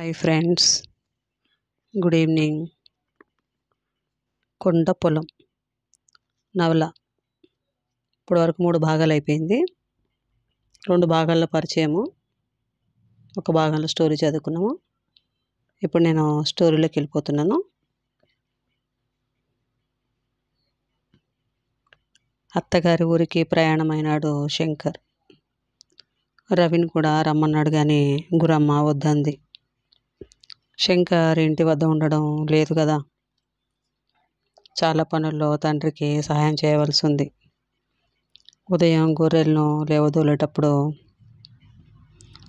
Hi friends good evening కొండ పొలం నవల ఇప్పుడు వరకు మూడు భాగాలు అయిపోయింది రెండు భాగాల్లో పరిచయము ఒక భాగంలో స్టోరీ చదువుకున్నాము ఇప్పుడు నేను స్టోరీలోకి వెళ్ళిపోతున్నాను అత్తగారి ఊరికి ప్రయాణమైనాడు శంకర్ రవిని కూడా రమ్మన్నాడు కానీ గురమ్మ వద్దంది శంకర్ ఇంటి వద్ద ఉండడం లేదు కదా చాలా పనుల్లో తండ్రికి సహాయం చేయవలసి ఉంది ఉదయం గొర్రెలను లేవదోలేటప్పుడు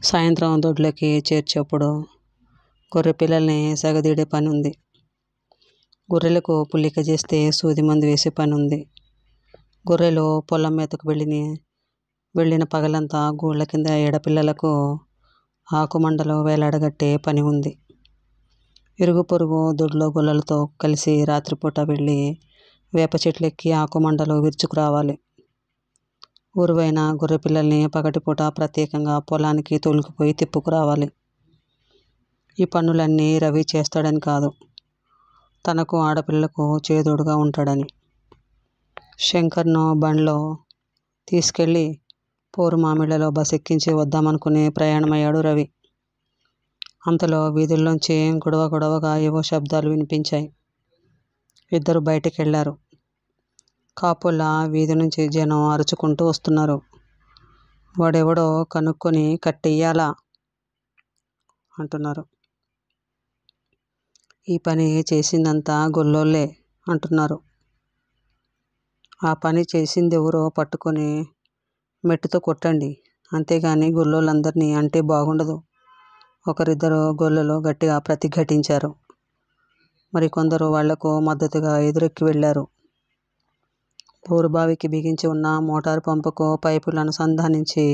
సాయంత్రం దొడ్లకి చేర్చేప్పుడు గొర్రె పిల్లల్ని సగదీడే పని ఉంది గొర్రెలకు పుల్లిక చేస్తే సూది మందు వేసే పని ఉంది గొర్రెలు పొలం మేతకు వెళ్ళిన వెళ్ళిన పగలంతా గోళ్ళ కింద ఏడపిల్లలకు ఆకుమండలు వేలాడగట్టే పని ఉంది ఇరుగు పొరుగు దొడ్లో గొర్రెలతో కలిసి రాత్రిపూట వెళ్ళి వేప చెట్లు ఎక్కి ఆకుమండలు విరుచుకురావాలి ఉరువైన గొర్రెపిల్లల్ని పగటిపూట ప్రత్యేకంగా పొలానికి తోలుకుపోయి తిప్పుకురావాలి ఈ పనులన్నీ రవి చేస్తాడని కాదు తనకు ఆడపిల్లలకు చేదోడుగా ఉంటాడని శంకర్ను బండ్లో తీసుకెళ్ళి పోరు మామిళ్ళలో బస్ ఎక్కించి వద్దామనుకుని ప్రయాణమయ్యాడు రవి అంతలో వీధుల్లోంచి గొడవ గొడవగా ఏవో శబ్దాలు వినిపించాయి ఇద్దరు వెళ్ళారు కాపుల వీధి నుంచి జనం అరుచుకుంటూ వస్తున్నారు వాడెవడో కనుక్కొని కట్టెయ్యాలా అంటున్నారు ఈ పని చేసిందంతా గొల్లోళ్ళే అంటున్నారు ఆ పని చేసింది ఎవరో పట్టుకొని మెట్టుతో కొట్టండి అంతేగాని గుళ్ళోళ్ళందరినీ అంటే బాగుండదు ఒకరిద్దరు గొల్లలు గట్టిగా ప్రతిఘటించారు మరి కొందరు వాళ్లకు మద్దతుగా ఎదురెక్కి వెళ్లారు బోరుబావికి బిగించి ఉన్న మోటారు పంపుకు పైపులు అనుసంధానించి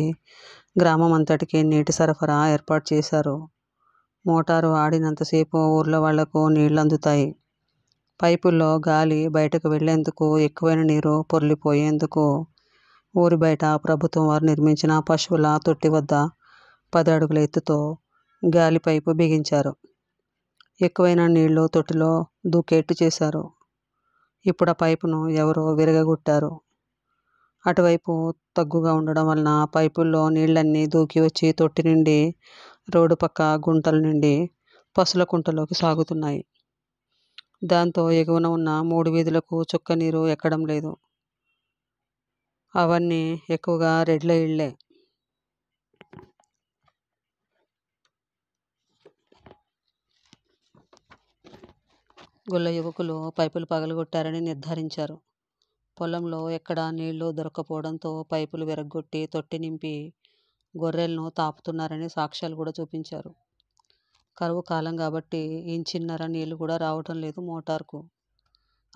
గ్రామం అంతటికి నీటి సరఫరా ఏర్పాటు చేశారు మోటారు ఆడినంతసేపు ఊర్లో వాళ్లకు నీళ్లు అందుతాయి పైపుల్లో గాలి బయటకు వెళ్లేందుకు ఎక్కువైన నీరు పొర్లిపోయేందుకు ఊరి బయట ప్రభుత్వం వారు నిర్మించిన పశువుల తొట్టి వద్ద పది అడుగుల ఎత్తుతో గాలి పైపు బిగించారు ఎక్కువైన నీళ్లు తొట్టిలో దూకేట్టు చేశారు ఇప్పుడు ఆ పైపును ఎవరో విరగగొట్టారు అటువైపు తగ్గుగా ఉండడం వలన పైపుల్లో నీళ్ళన్నీ దూకి వచ్చి తొట్టి నుండి రోడ్డు పక్క గుంటల నుండి పసుల కుంటలోకి సాగుతున్నాయి దాంతో ఎగువన ఉన్న మూడు వీధులకు చుక్క నీరు ఎక్కడం లేదు అవన్నీ ఎక్కువగా రెడ్ల ఇళ్లే గుళ్ళ యువకులు పైపులు పగలగొట్టారని నిర్ధారించారు. పొలంలో ఎక్కడా నీళ్లు దొరకపోవడంతో పైపులు విరగ్గొట్టి తొట్టి నింపి గొర్రెలను తాపుతున్నారని సాక్ష్యాలు కూడా చూపించారు. కరువు కాలం కాబట్టి ఇంచిన్నర నీళ్లు కూడా రావటం లేదు మోటార్కు.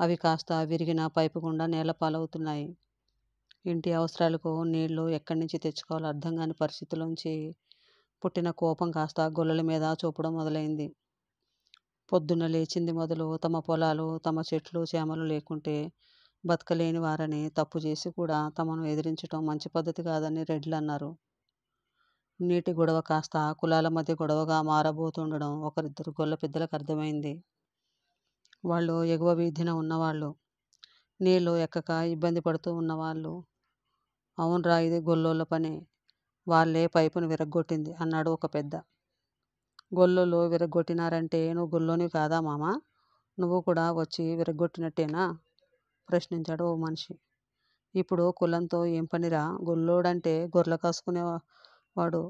అవి కాస్త విరిగిన పైపు గుండా నేల పాలవుతున్నాయి ఇంటి అవసరాలకు నీళ్లు నుంచి తెచ్చుకోవాలో అర్థం పరిస్థితుల పరిస్థితిలోంచి పుట్టిన కోపం కాస్త గొల్లల మీద చూపడం మొదలైంది. పొద్దున్న లేచింది మొదలు తమ పొలాలు తమ చెట్లు చేమలు లేకుంటే బతకలేని వారని తప్పు చేసి కూడా తమను ఎదిరించటం మంచి పద్ధతి కాదని రెడ్లు అన్నారు నీటి గొడవ కాస్త కులాల మధ్య గొడవగా మారబోతుండడం ఒకరిద్దరు గొల్ల పెద్దలకు అర్థమైంది వాళ్ళు ఎగువ వీధిన ఉన్నవాళ్ళు నీళ్ళు ఎక్కక ఇబ్బంది పడుతూ ఉన్నవాళ్ళు అవును రా ఇది గొల్లోళ్ళ పని వాళ్ళే పైపును విరగ్గొట్టింది అన్నాడు ఒక పెద్ద గొల్లోళ్ళు విరగొట్టినారంటే నువ్వు గొల్లోని కాదా మామ నువ్వు కూడా వచ్చి విరగ్గొట్టినట్టేనా ప్రశ్నించాడు ఓ మనిషి ఇప్పుడు కులంతో ఏం పనిరా గొల్లోడంటే గొర్రెల కాసుకునేవాడు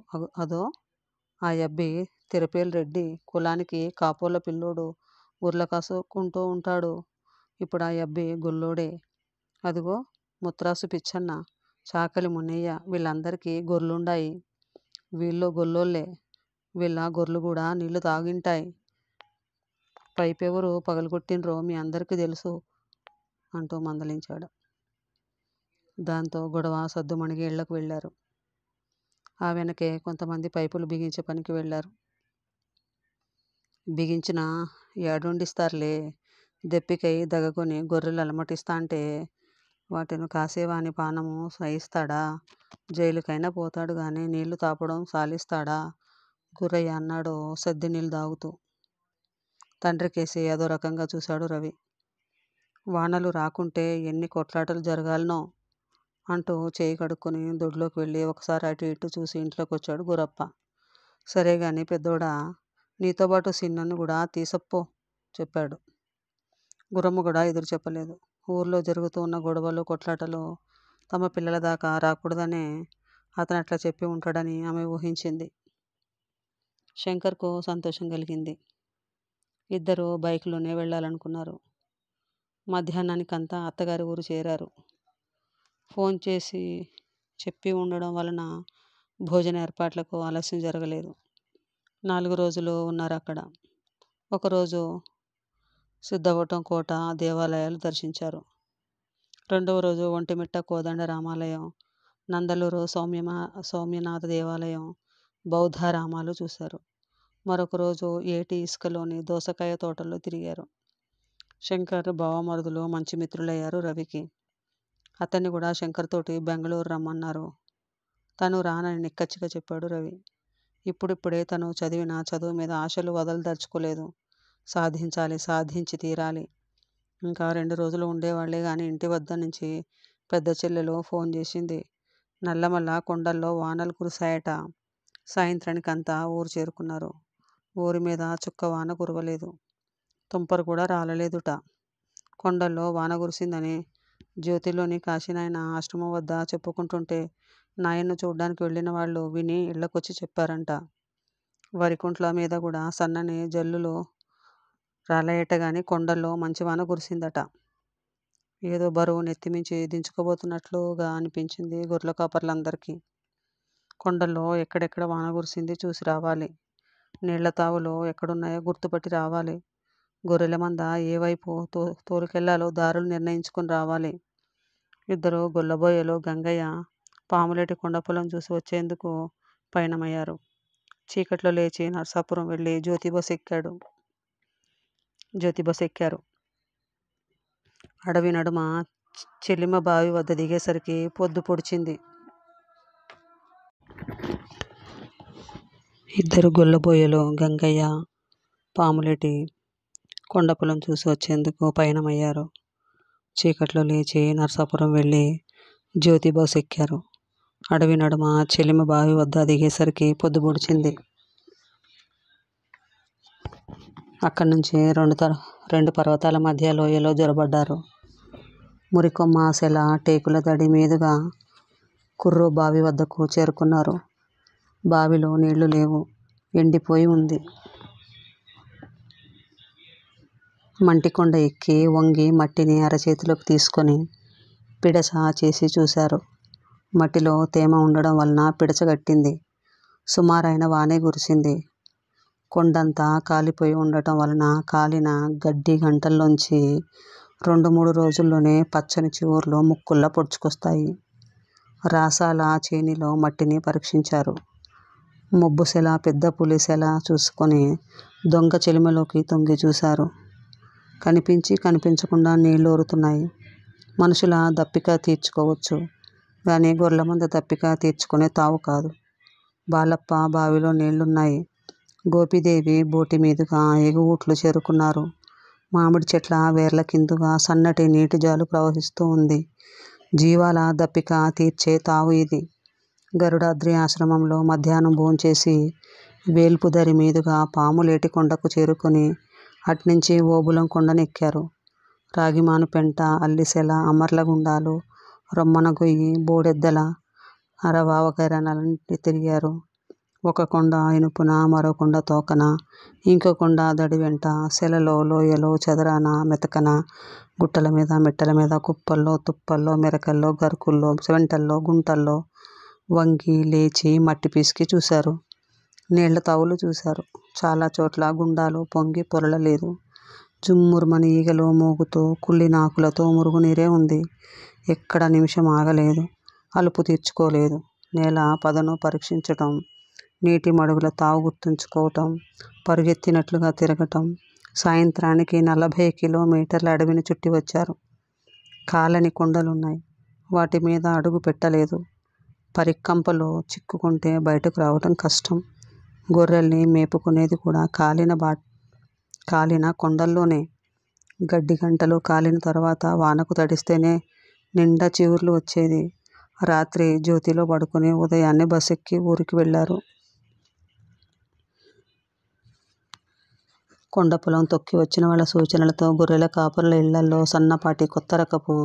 అదో ఆ అబ్బి తిరుపేల్ రెడ్డి కులానికి కాపోల పిల్లోడు గుర్ల కాసుకుంటూ ఉంటాడు ఇప్పుడు ఆ అబ్బి గొల్లోడే అదిగో ముత్రాసు పిచ్చన్న చాకలి మునయ్య వీళ్ళందరికీ గొర్లుండాయి వీళ్ళు గొల్లోళ్ళే వీళ్ళ గొర్రెలు కూడా నీళ్లు తాగింటాయి పైపెవరు పగలగొట్టినరో మీ అందరికీ తెలుసు అంటూ మందలించాడు దాంతో గొడవ సద్దుమణిగి ఇళ్లకు వెళ్ళారు ఆ వెనకే కొంతమంది పైపులు బిగించే పనికి వెళ్ళారు బిగించిన ఏడుండిస్తారులే దెప్పికై దగకొని గొర్రెలు అలమటిస్తా అంటే వాటిని కాసేవాని పానము సహిస్తాడా జైలుకైనా పోతాడు కానీ నీళ్లు తాపడం సాలిస్తాడా గురయ్య అన్నాడు నీళ్ళు తాగుతూ తండ్రికేసి ఏదో రకంగా చూశాడు రవి వానలు రాకుంటే ఎన్ని కొట్లాటలు జరగాలనో అంటూ చేయి కడుక్కొని దొడ్లోకి వెళ్ళి ఒకసారి అటు ఇటు చూసి ఇంట్లోకి వచ్చాడు గురప్ప సరే గాని పెద్దోడా నీతో పాటు సిన్నను కూడా తీసప్పో చెప్పాడు గురమ్మ కూడా ఎదురు చెప్పలేదు ఊర్లో జరుగుతూ ఉన్న గొడవలు కొట్లాటలు తమ పిల్లల దాకా రాకూడదనే అతను అట్లా చెప్పి ఉంటాడని ఆమె ఊహించింది శంకర్కు సంతోషం కలిగింది ఇద్దరూ బైక్లోనే వెళ్ళాలనుకున్నారు మధ్యాహ్నానికంతా అత్తగారి ఊరు చేరారు ఫోన్ చేసి చెప్పి ఉండడం వలన భోజన ఏర్పాట్లకు ఆలస్యం జరగలేదు నాలుగు రోజులు ఉన్నారు అక్కడ ఒకరోజు సిద్ధవటం కోట దేవాలయాలు దర్శించారు రెండవ రోజు ఒంటిమిట్ట కోదండ రామాలయం నందలూరు సౌమ్యమా సౌమ్యనాథ దేవాలయం బౌద్ధారామాలు చూశారు మరొక రోజు ఏటి ఇసుకలోని దోసకాయ తోటల్లో తిరిగారు శంకర్ భావమరుదులు మంచి మిత్రులయ్యారు రవికి అతన్ని కూడా శంకర్ తోటి బెంగళూరు రమ్మన్నారు తను రానని నిక్కచ్చిగా చెప్పాడు రవి ఇప్పుడిప్పుడే తను చదివిన చదువు మీద ఆశలు వదలదలుచుకోలేదు సాధించాలి సాధించి తీరాలి ఇంకా రెండు రోజులు ఉండేవాళ్లే కానీ ఇంటి వద్ద నుంచి పెద్ద చెల్లెలు ఫోన్ చేసింది నల్లమల్ల కొండల్లో వానలు కురిశాయట సాయంత్రానికి అంతా ఊరు చేరుకున్నారు ఊరి మీద చుక్క వాన కురవలేదు తుంపరు కూడా రాలలేదుట కొండల్లో వాన కురిసిందని జ్యోతిలోని కాశీనాయన ఆశ్రమం వద్ద చెప్పుకుంటుంటే నాయన్ను చూడ్డానికి వెళ్ళిన వాళ్ళు విని ఇళ్లకొచ్చి చెప్పారంట వరికుంట్ల మీద కూడా సన్నని జల్లులు రాలయటగాని కొండల్లో మంచి వాన కురిసిందట ఏదో బరువు నెత్తిమించి దించుకోబోతున్నట్లుగా అనిపించింది గొర్రెల కాపర్లందరికీ కొండల్లో ఎక్కడెక్కడ వాన కురిసింది చూసి రావాలి నీళ్ల తావులు ఎక్కడున్నాయో గుర్తుపట్టి రావాలి గొర్రెల మంద ఏ వైపు తో తోలుకెళ్లాలో దారులు నిర్ణయించుకుని రావాలి ఇద్దరు గొల్లబోయలు గంగయ్య పాములేటి కొండపొలం చూసి వచ్చేందుకు పయనమయ్యారు చీకట్లో లేచి నర్సాపురం వెళ్ళి జ్యోతి బస్ ఎక్కాడు జ్యోతి బస్ ఎక్కారు అడవి నడుమ చెల్లిమ బావి వద్ద దిగేసరికి పొద్దు పొడిచింది ఇద్దరు గొల్లబోయలు గంగయ్య పాములేటి కొండపులం చూసి వచ్చేందుకు పయనమయ్యారు చీకట్లో లేచి నరసాపురం వెళ్ళి జ్యోతి బస్ ఎక్కారు అడవి నడుమ చెలిమ బావి వద్ద దిగేసరికి పొద్దుబొడిచింది అక్కడి నుంచి రెండు తర రెండు పర్వతాల మధ్య లోయలో జొరబడ్డారు మురికొమ్మ సెల టేకుల దడి మీదుగా కుర్రో బావి వద్దకు చేరుకున్నారు బావిలో నీళ్లు లేవు ఎండిపోయి ఉంది మంటికొండ ఎక్కి వంగి మట్టిని అరచేతిలోకి తీసుకొని పిడస చేసి చూశారు మట్టిలో తేమ ఉండడం వలన పిడచగట్టింది సుమారైన వానే కురిసింది కొండంతా కాలిపోయి ఉండటం వలన కాలిన గడ్డి గంటల్లోంచి రెండు మూడు రోజుల్లోనే పచ్చని చివుర్లు ముక్కుల్లా పొడుచుకొస్తాయి రాసాల చేనిలో మట్టిని పరీక్షించారు మొబ్బుసెల పెద్ద పులిసెల చూసుకొని దొంగ చెలిమలోకి తొంగి చూశారు కనిపించి కనిపించకుండా నీళ్ళూరుతున్నాయి మనుషుల దప్పిక తీర్చుకోవచ్చు కానీ గొర్రెల మంద దప్పిక తీర్చుకునే తావు కాదు బాలప్ప బావిలో నీళ్లున్నాయి గోపిదేవి బోటి మీదుగా ఎగువుట్లు చేరుకున్నారు మామిడి చెట్ల వేర్ల కిందుగా సన్నటి నీటి జాలు ప్రవహిస్తూ ఉంది జీవాల దప్పిక తీర్చే తావు ఇది గరుడాద్రి ఆశ్రమంలో మధ్యాహ్నం భోంచేసి వేల్పుదరి మీదుగా పాములేటి కొండకు చేరుకుని అట్నుంచి పెంట కొండనెక్కారు అమర్ల అల్లిసెల అమర్లగుండాలు రొమ్మనగొయ్యి బోడెద్దల అరవావకరణలంటి తిరిగారు ఒక కొండ ఇనుపున మరో కొండ తోకన ఇంకో కొండ దడి వెంట సెలలో లోయలో చెదరాన మెతకన గుట్టల మీద మెట్టల మీద కుప్పల్లో తుప్పల్లో మెరకల్లో గరుకుల్లో చెంటల్లో గుంటల్లో వంగి లేచి మట్టి పిసికి చూశారు నీళ్ల తావులు చూశారు చాలా చోట్ల గుండాలు పొంగి పొరలలేదు జుమ్మురుమని ఈగలు మోగుతూ కుళ్ళి నాకులతో మురుగునీరే ఉంది ఎక్కడ నిమిషం ఆగలేదు అలుపు తీర్చుకోలేదు నేల పదను పరీక్షించటం నీటి మడుగుల తావు గుర్తుంచుకోవటం పరుగెత్తినట్లుగా తిరగటం సాయంత్రానికి నలభై కిలోమీటర్ల అడవిని చుట్టి వచ్చారు కాలని కొండలున్నాయి వాటి మీద అడుగు పెట్టలేదు పరికంపలో చిక్కుకుంటే బయటకు రావటం కష్టం గొర్రెల్ని మేపుకునేది కూడా కాలిన బా కాలిన కొండల్లోనే గడ్డి గంటలు కాలిన తర్వాత వానకు తడిస్తేనే నిండా చివుర్లు వచ్చేది రాత్రి జ్యోతిలో పడుకుని ఉదయాన్నే బస్ ఎక్కి ఊరికి వెళ్ళారు కొండ పొలం తొక్కి వచ్చిన వాళ్ళ సూచనలతో గొర్రెల కాపరుల ఇళ్లలో సన్నపాటి కొత్త రకపు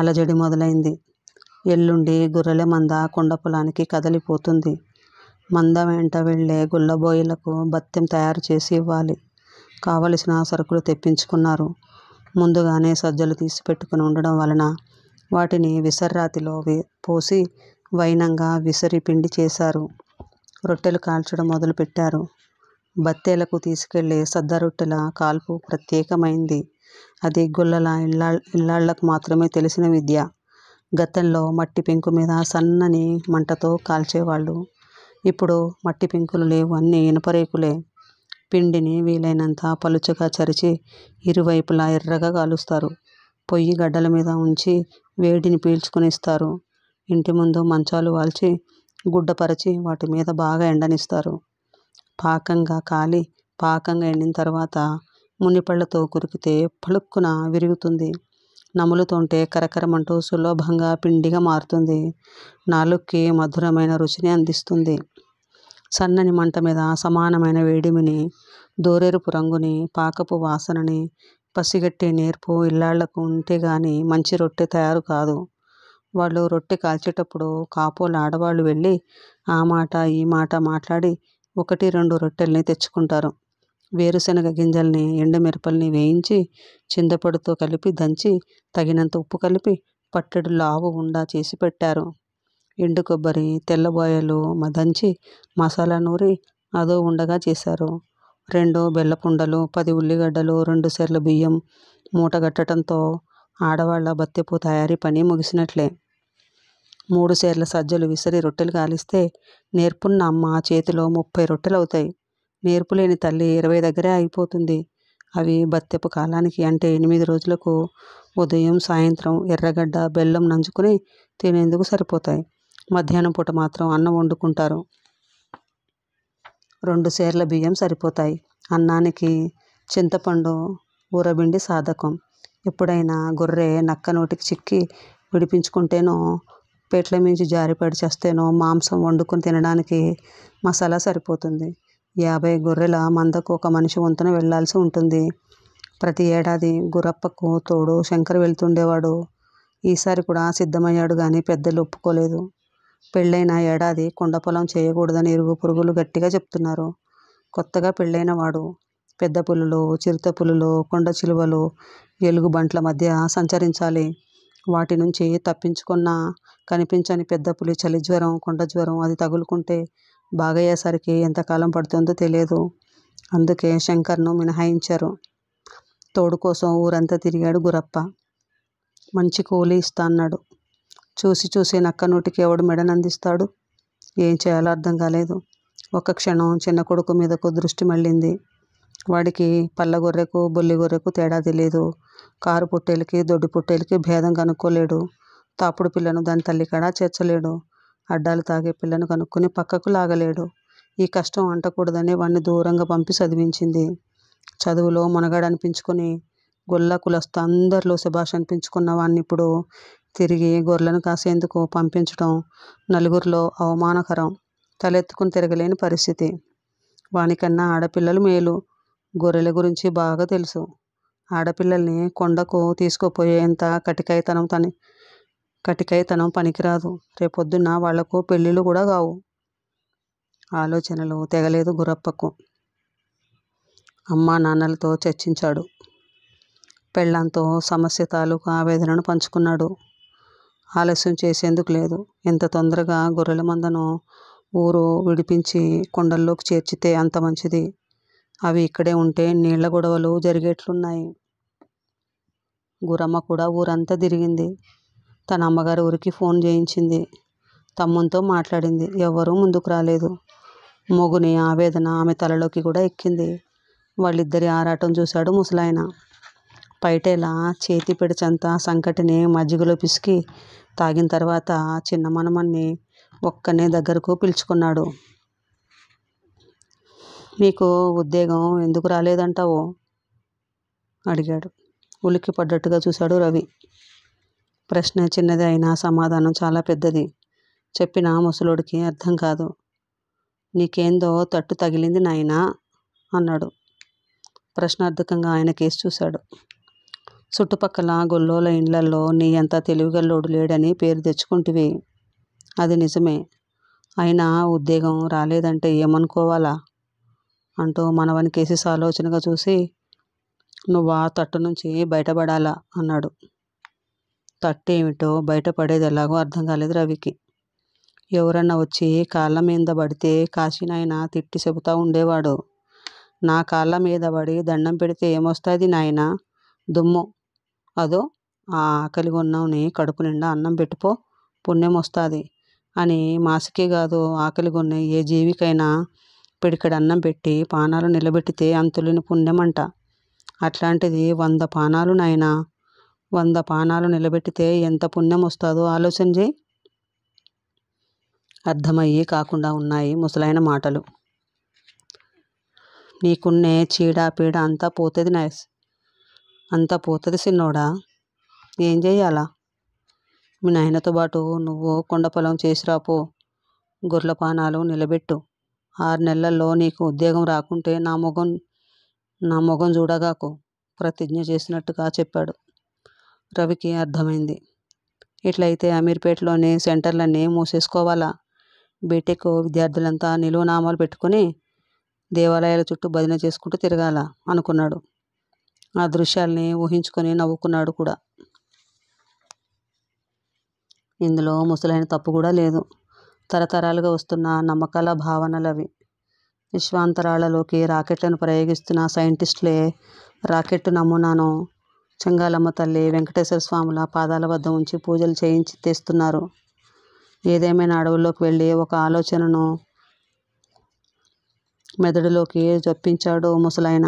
అలజడి మొదలైంది ఎల్లుండి గొర్రెల మంద కొండ పొలానికి కదలిపోతుంది మంద వెంట వెళ్ళే గొల్లబోయిలకు భత్యం తయారు చేసి ఇవ్వాలి కావలసిన సరుకులు తెప్పించుకున్నారు ముందుగానే సజ్జలు తీసి పెట్టుకుని ఉండడం వలన వాటిని విసర్రాతిలో పోసి వైనంగా విసరి పిండి చేశారు రొట్టెలు కాల్చడం మొదలుపెట్టారు బత్తేలకు తీసుకెళ్లే సద్ద రొట్టెల కాల్పు ప్రత్యేకమైంది అది గుల్లల ఇల్లా ఇళ్ళాళ్లకు మాత్రమే తెలిసిన విద్య గతంలో మట్టి పెంకు మీద సన్నని మంటతో కాల్చేవాళ్ళు ఇప్పుడు మట్టి పెంకులు లేవు అన్నీ ఇనుపరేకులే పిండిని వీలైనంత పలుచగా చరిచి ఇరువైపులా ఎర్రగా కాలుస్తారు పొయ్యి గడ్డల మీద ఉంచి వేడిని పీల్చుకునిస్తారు ఇంటి ముందు మంచాలు వాల్చి గుడ్డపరచి వాటి మీద బాగా ఎండనిస్తారు పాకంగా కాలి పాకంగా ఎండిన తర్వాత మునిపళ్ళతో కురికితే పలుక్కున విరుగుతుంది నములుతుంటే కరకరమంటూ సులభంగా పిండిగా మారుతుంది నాలుక్కి మధురమైన రుచిని అందిస్తుంది సన్నని మంట మీద సమానమైన వేడిమిని దోరెరుపు రంగుని పాకపు వాసనని పసిగట్టే నేర్పు ఇల్లాళ్లకు ఉంటే గాని మంచి రొట్టె తయారు కాదు వాళ్ళు రొట్టె కాల్చేటప్పుడు కాపోల ఆడవాళ్ళు వెళ్ళి ఆ మాట ఈ మాట మాట్లాడి ఒకటి రెండు రొట్టెల్ని తెచ్చుకుంటారు వేరుశనగ గింజల్ని ఎండుమిరపల్ని వేయించి చిందపొడితో కలిపి దంచి తగినంత ఉప్పు కలిపి పట్టెడు ఆవు ఉండా చేసి పెట్టారు ఎండు కొబ్బరి తెల్లబోయలు దంచి మసాలా నూరి అదో ఉండగా చేశారు రెండు బెల్లపుండలు పది ఉల్లిగడ్డలు రెండు సెర్ల బియ్యం మూటగట్టడంతో ఆడవాళ్ళ బత్తెపు తయారీ పని ముగిసినట్లే మూడు సేర్ల సజ్జలు విసిరి రొట్టెలు కాలిస్తే నేర్పున్న అమ్మ చేతిలో ముప్పై రొట్టెలు అవుతాయి నేర్పులేని తల్లి ఇరవై దగ్గరే అయిపోతుంది అవి బత్తెపు కాలానికి అంటే ఎనిమిది రోజులకు ఉదయం సాయంత్రం ఎర్రగడ్డ బెల్లం నంచుకుని తినేందుకు సరిపోతాయి మధ్యాహ్నం పూట మాత్రం అన్నం వండుకుంటారు రెండు సేర్ల బియ్యం సరిపోతాయి అన్నానికి చింతపండు ఊరబిండి సాధకం ఎప్పుడైనా గొర్రె నక్క నోటికి చిక్కి విడిపించుకుంటేనో పేట్ల మించి జారిపడి చేస్తేనో మాంసం వండుకొని తినడానికి మసాలా సరిపోతుంది యాభై గొర్రెల మందకు ఒక మనిషి వంతున వెళ్లాల్సి ఉంటుంది ప్రతి ఏడాది గురప్పకు తోడు శంకర్ వెళ్తుండేవాడు ఈసారి కూడా సిద్ధమయ్యాడు కానీ పెద్దలు ఒప్పుకోలేదు పెళ్ళైన ఏడాది కొండ పొలం చేయకూడదని ఇరుగు పురుగులు గట్టిగా చెప్తున్నారు కొత్తగా పెళ్ళైన వాడు పెద్ద పులులు చిరుత పులులు కొండ చిలువలు ఎలుగు బంట్ల మధ్య సంచరించాలి వాటి నుంచి తప్పించుకున్న కనిపించని పెద్ద పులి చలి జ్వరం కొండ జ్వరం అది తగులుకుంటే బాగయ్యేసరికి ఎంతకాలం పడుతుందో తెలియదు అందుకే శంకర్ను మినహాయించారు తోడు కోసం ఊరంతా తిరిగాడు గురప్ప మంచి కూలి ఇస్తా అన్నాడు చూసి చూసి నోటికి ఎవడు మెడనందిస్తాడు ఏం చేయాలో అర్థం కాలేదు ఒక క్షణం చిన్న కొడుకు మీదకు దృష్టి మళ్ళింది వాడికి పళ్ళ గొర్రెకు బొల్లి గొర్రెకు తేడా తెలియదు కారు పుట్టేలకి దొడ్డు పుట్టేలకి భేదం కనుక్కోలేడు తాపుడు పిల్లను దాని తల్లికడా చేర్చలేడు అడ్డాలు తాగే పిల్లను కనుక్కుని పక్కకు లాగలేడు ఈ కష్టం అంటకూడదని వాణ్ణి దూరంగా పంపి చదివించింది చదువులో మునగాడు అనిపించుకొని గొల్ల కులస్తు అందరిలో శుభాష్ అనిపించుకున్న వాణ్ణి ఇప్పుడు తిరిగి గొర్రెలను కాసేందుకు పంపించడం నలుగురిలో అవమానకరం తలెత్తుకుని తిరగలేని పరిస్థితి వానికన్నా ఆడపిల్లలు మేలు గొర్రెల గురించి బాగా తెలుసు ఆడపిల్లల్ని కొండకు తీసుకుపోయేంత కటికాయతనం తని కటికైతనం పనికిరాదు రేపొద్దున్న వాళ్లకు పెళ్ళిళ్ళు కూడా కావు ఆలోచనలు తెగలేదు గురప్పకు అమ్మా నాన్నలతో చర్చించాడు పెళ్ళంతో సమస్య తాలూకు ఆవేదనను పంచుకున్నాడు ఆలస్యం చేసేందుకు లేదు ఎంత తొందరగా గొర్రెల మందను ఊరు విడిపించి కొండల్లోకి చేర్చితే అంత మంచిది అవి ఇక్కడే ఉంటే నీళ్ల గొడవలు జరిగేట్లున్నాయి గురమ్మ కూడా ఊరంతా తిరిగింది తన అమ్మగారి ఊరికి ఫోన్ చేయించింది తమ్మునితో మాట్లాడింది ఎవరూ ముందుకు రాలేదు మొగుని ఆవేదన ఆమె తలలోకి కూడా ఎక్కింది వాళ్ళిద్దరి ఆరాటం చూశాడు ముసలాయన పైటేలా చేతి పిడిచంతా సంకటిని మజ్జిగలో పిసికి తాగిన తర్వాత చిన్న మనమన్ని ఒక్కనే దగ్గరకు పిలుచుకున్నాడు మీకు ఉద్యోగం ఎందుకు రాలేదంటావో అడిగాడు ఉలిక్కి పడ్డట్టుగా చూశాడు రవి ప్రశ్న చిన్నది అయినా సమాధానం చాలా పెద్దది చెప్పిన ముసలుడికి అర్థం కాదు నీకేందో తట్టు తగిలింది నాయనా అన్నాడు ప్రశ్నార్థకంగా ఆయన కేసు చూశాడు చుట్టుపక్కల గొల్లోల ఇండ్లల్లో నీ అంత తెలివిగల్లోడు లేడని పేరు తెచ్చుకుంటివి అది నిజమే అయినా ఉద్యోగం రాలేదంటే ఏమనుకోవాలా అంటూ మనవని కేసెస్ ఆలోచనగా చూసి నువ్వు ఆ తట్టు నుంచి బయటపడాలా అన్నాడు తట్టు ఏమిటో బయటపడేది ఎలాగో అర్థం కాలేదు రవికి ఎవరన్నా వచ్చి కాళ్ళ మీద పడితే కాశీనాయన తిట్టి చెబుతూ ఉండేవాడు నా కాళ్ళ మీద పడి దండం పెడితే ఏమొస్తుంది నాయన దుమ్ము అదో ఆ ఆకలి గొన్నవుని కడుపు నిండా అన్నం పెట్టుకో పుణ్యం వస్తుంది అని మాసికే కాదు ఆకలి గొన్న ఏ జీవికైనా పిడికడు అన్నం పెట్టి పానాలు నిలబెట్టితే అంతులేని పుణ్యం అంట అట్లాంటిది వంద పానాలు నాయనా వంద పానాలు నిలబెట్టితే ఎంత పుణ్యం వస్తుందో ఆలోచన చేయి అర్థమయ్యి కాకుండా ఉన్నాయి ముసలైన మాటలు నీకున్నే చీడ పీడ అంతా పోతుంది నైస్ అంతా పోతుంది సిన్నోడా ఏం చేయాలా మీ నాయనతో పాటు నువ్వు కొండ పొలం చేసిరాపో గొర్రెల పానాలు నిలబెట్టు ఆరు నెలల్లో నీకు ఉద్యోగం రాకుంటే నా ముఖం నా ముఖం చూడగాకు ప్రతిజ్ఞ చేసినట్టుగా చెప్పాడు రవికి అర్థమైంది ఇట్లయితే అమీర్పేటలోని సెంటర్లన్నీ మూసేసుకోవాలా బీటెక్ విద్యార్థులంతా నిలువనామాలు పెట్టుకుని దేవాలయాల చుట్టూ భజన చేసుకుంటూ తిరగాల అనుకున్నాడు ఆ దృశ్యాల్ని ఊహించుకొని నవ్వుకున్నాడు కూడా ఇందులో ముసలైన తప్పు కూడా లేదు తరతరాలుగా వస్తున్న నమ్మకాల భావనలు అవి విశ్వాంతరాలలోకి రాకెట్లను ప్రయోగిస్తున్న సైంటిస్టులే రాకెట్ నమూనాను చెంగాలమ్మ తల్లి వెంకటేశ్వర స్వాముల పాదాల వద్ద ఉంచి పూజలు చేయించి తెస్తున్నారు ఏదేమైనా అడవుల్లోకి వెళ్ళి ఒక ఆలోచనను మెదడులోకి జప్పించాడు ముసలాయన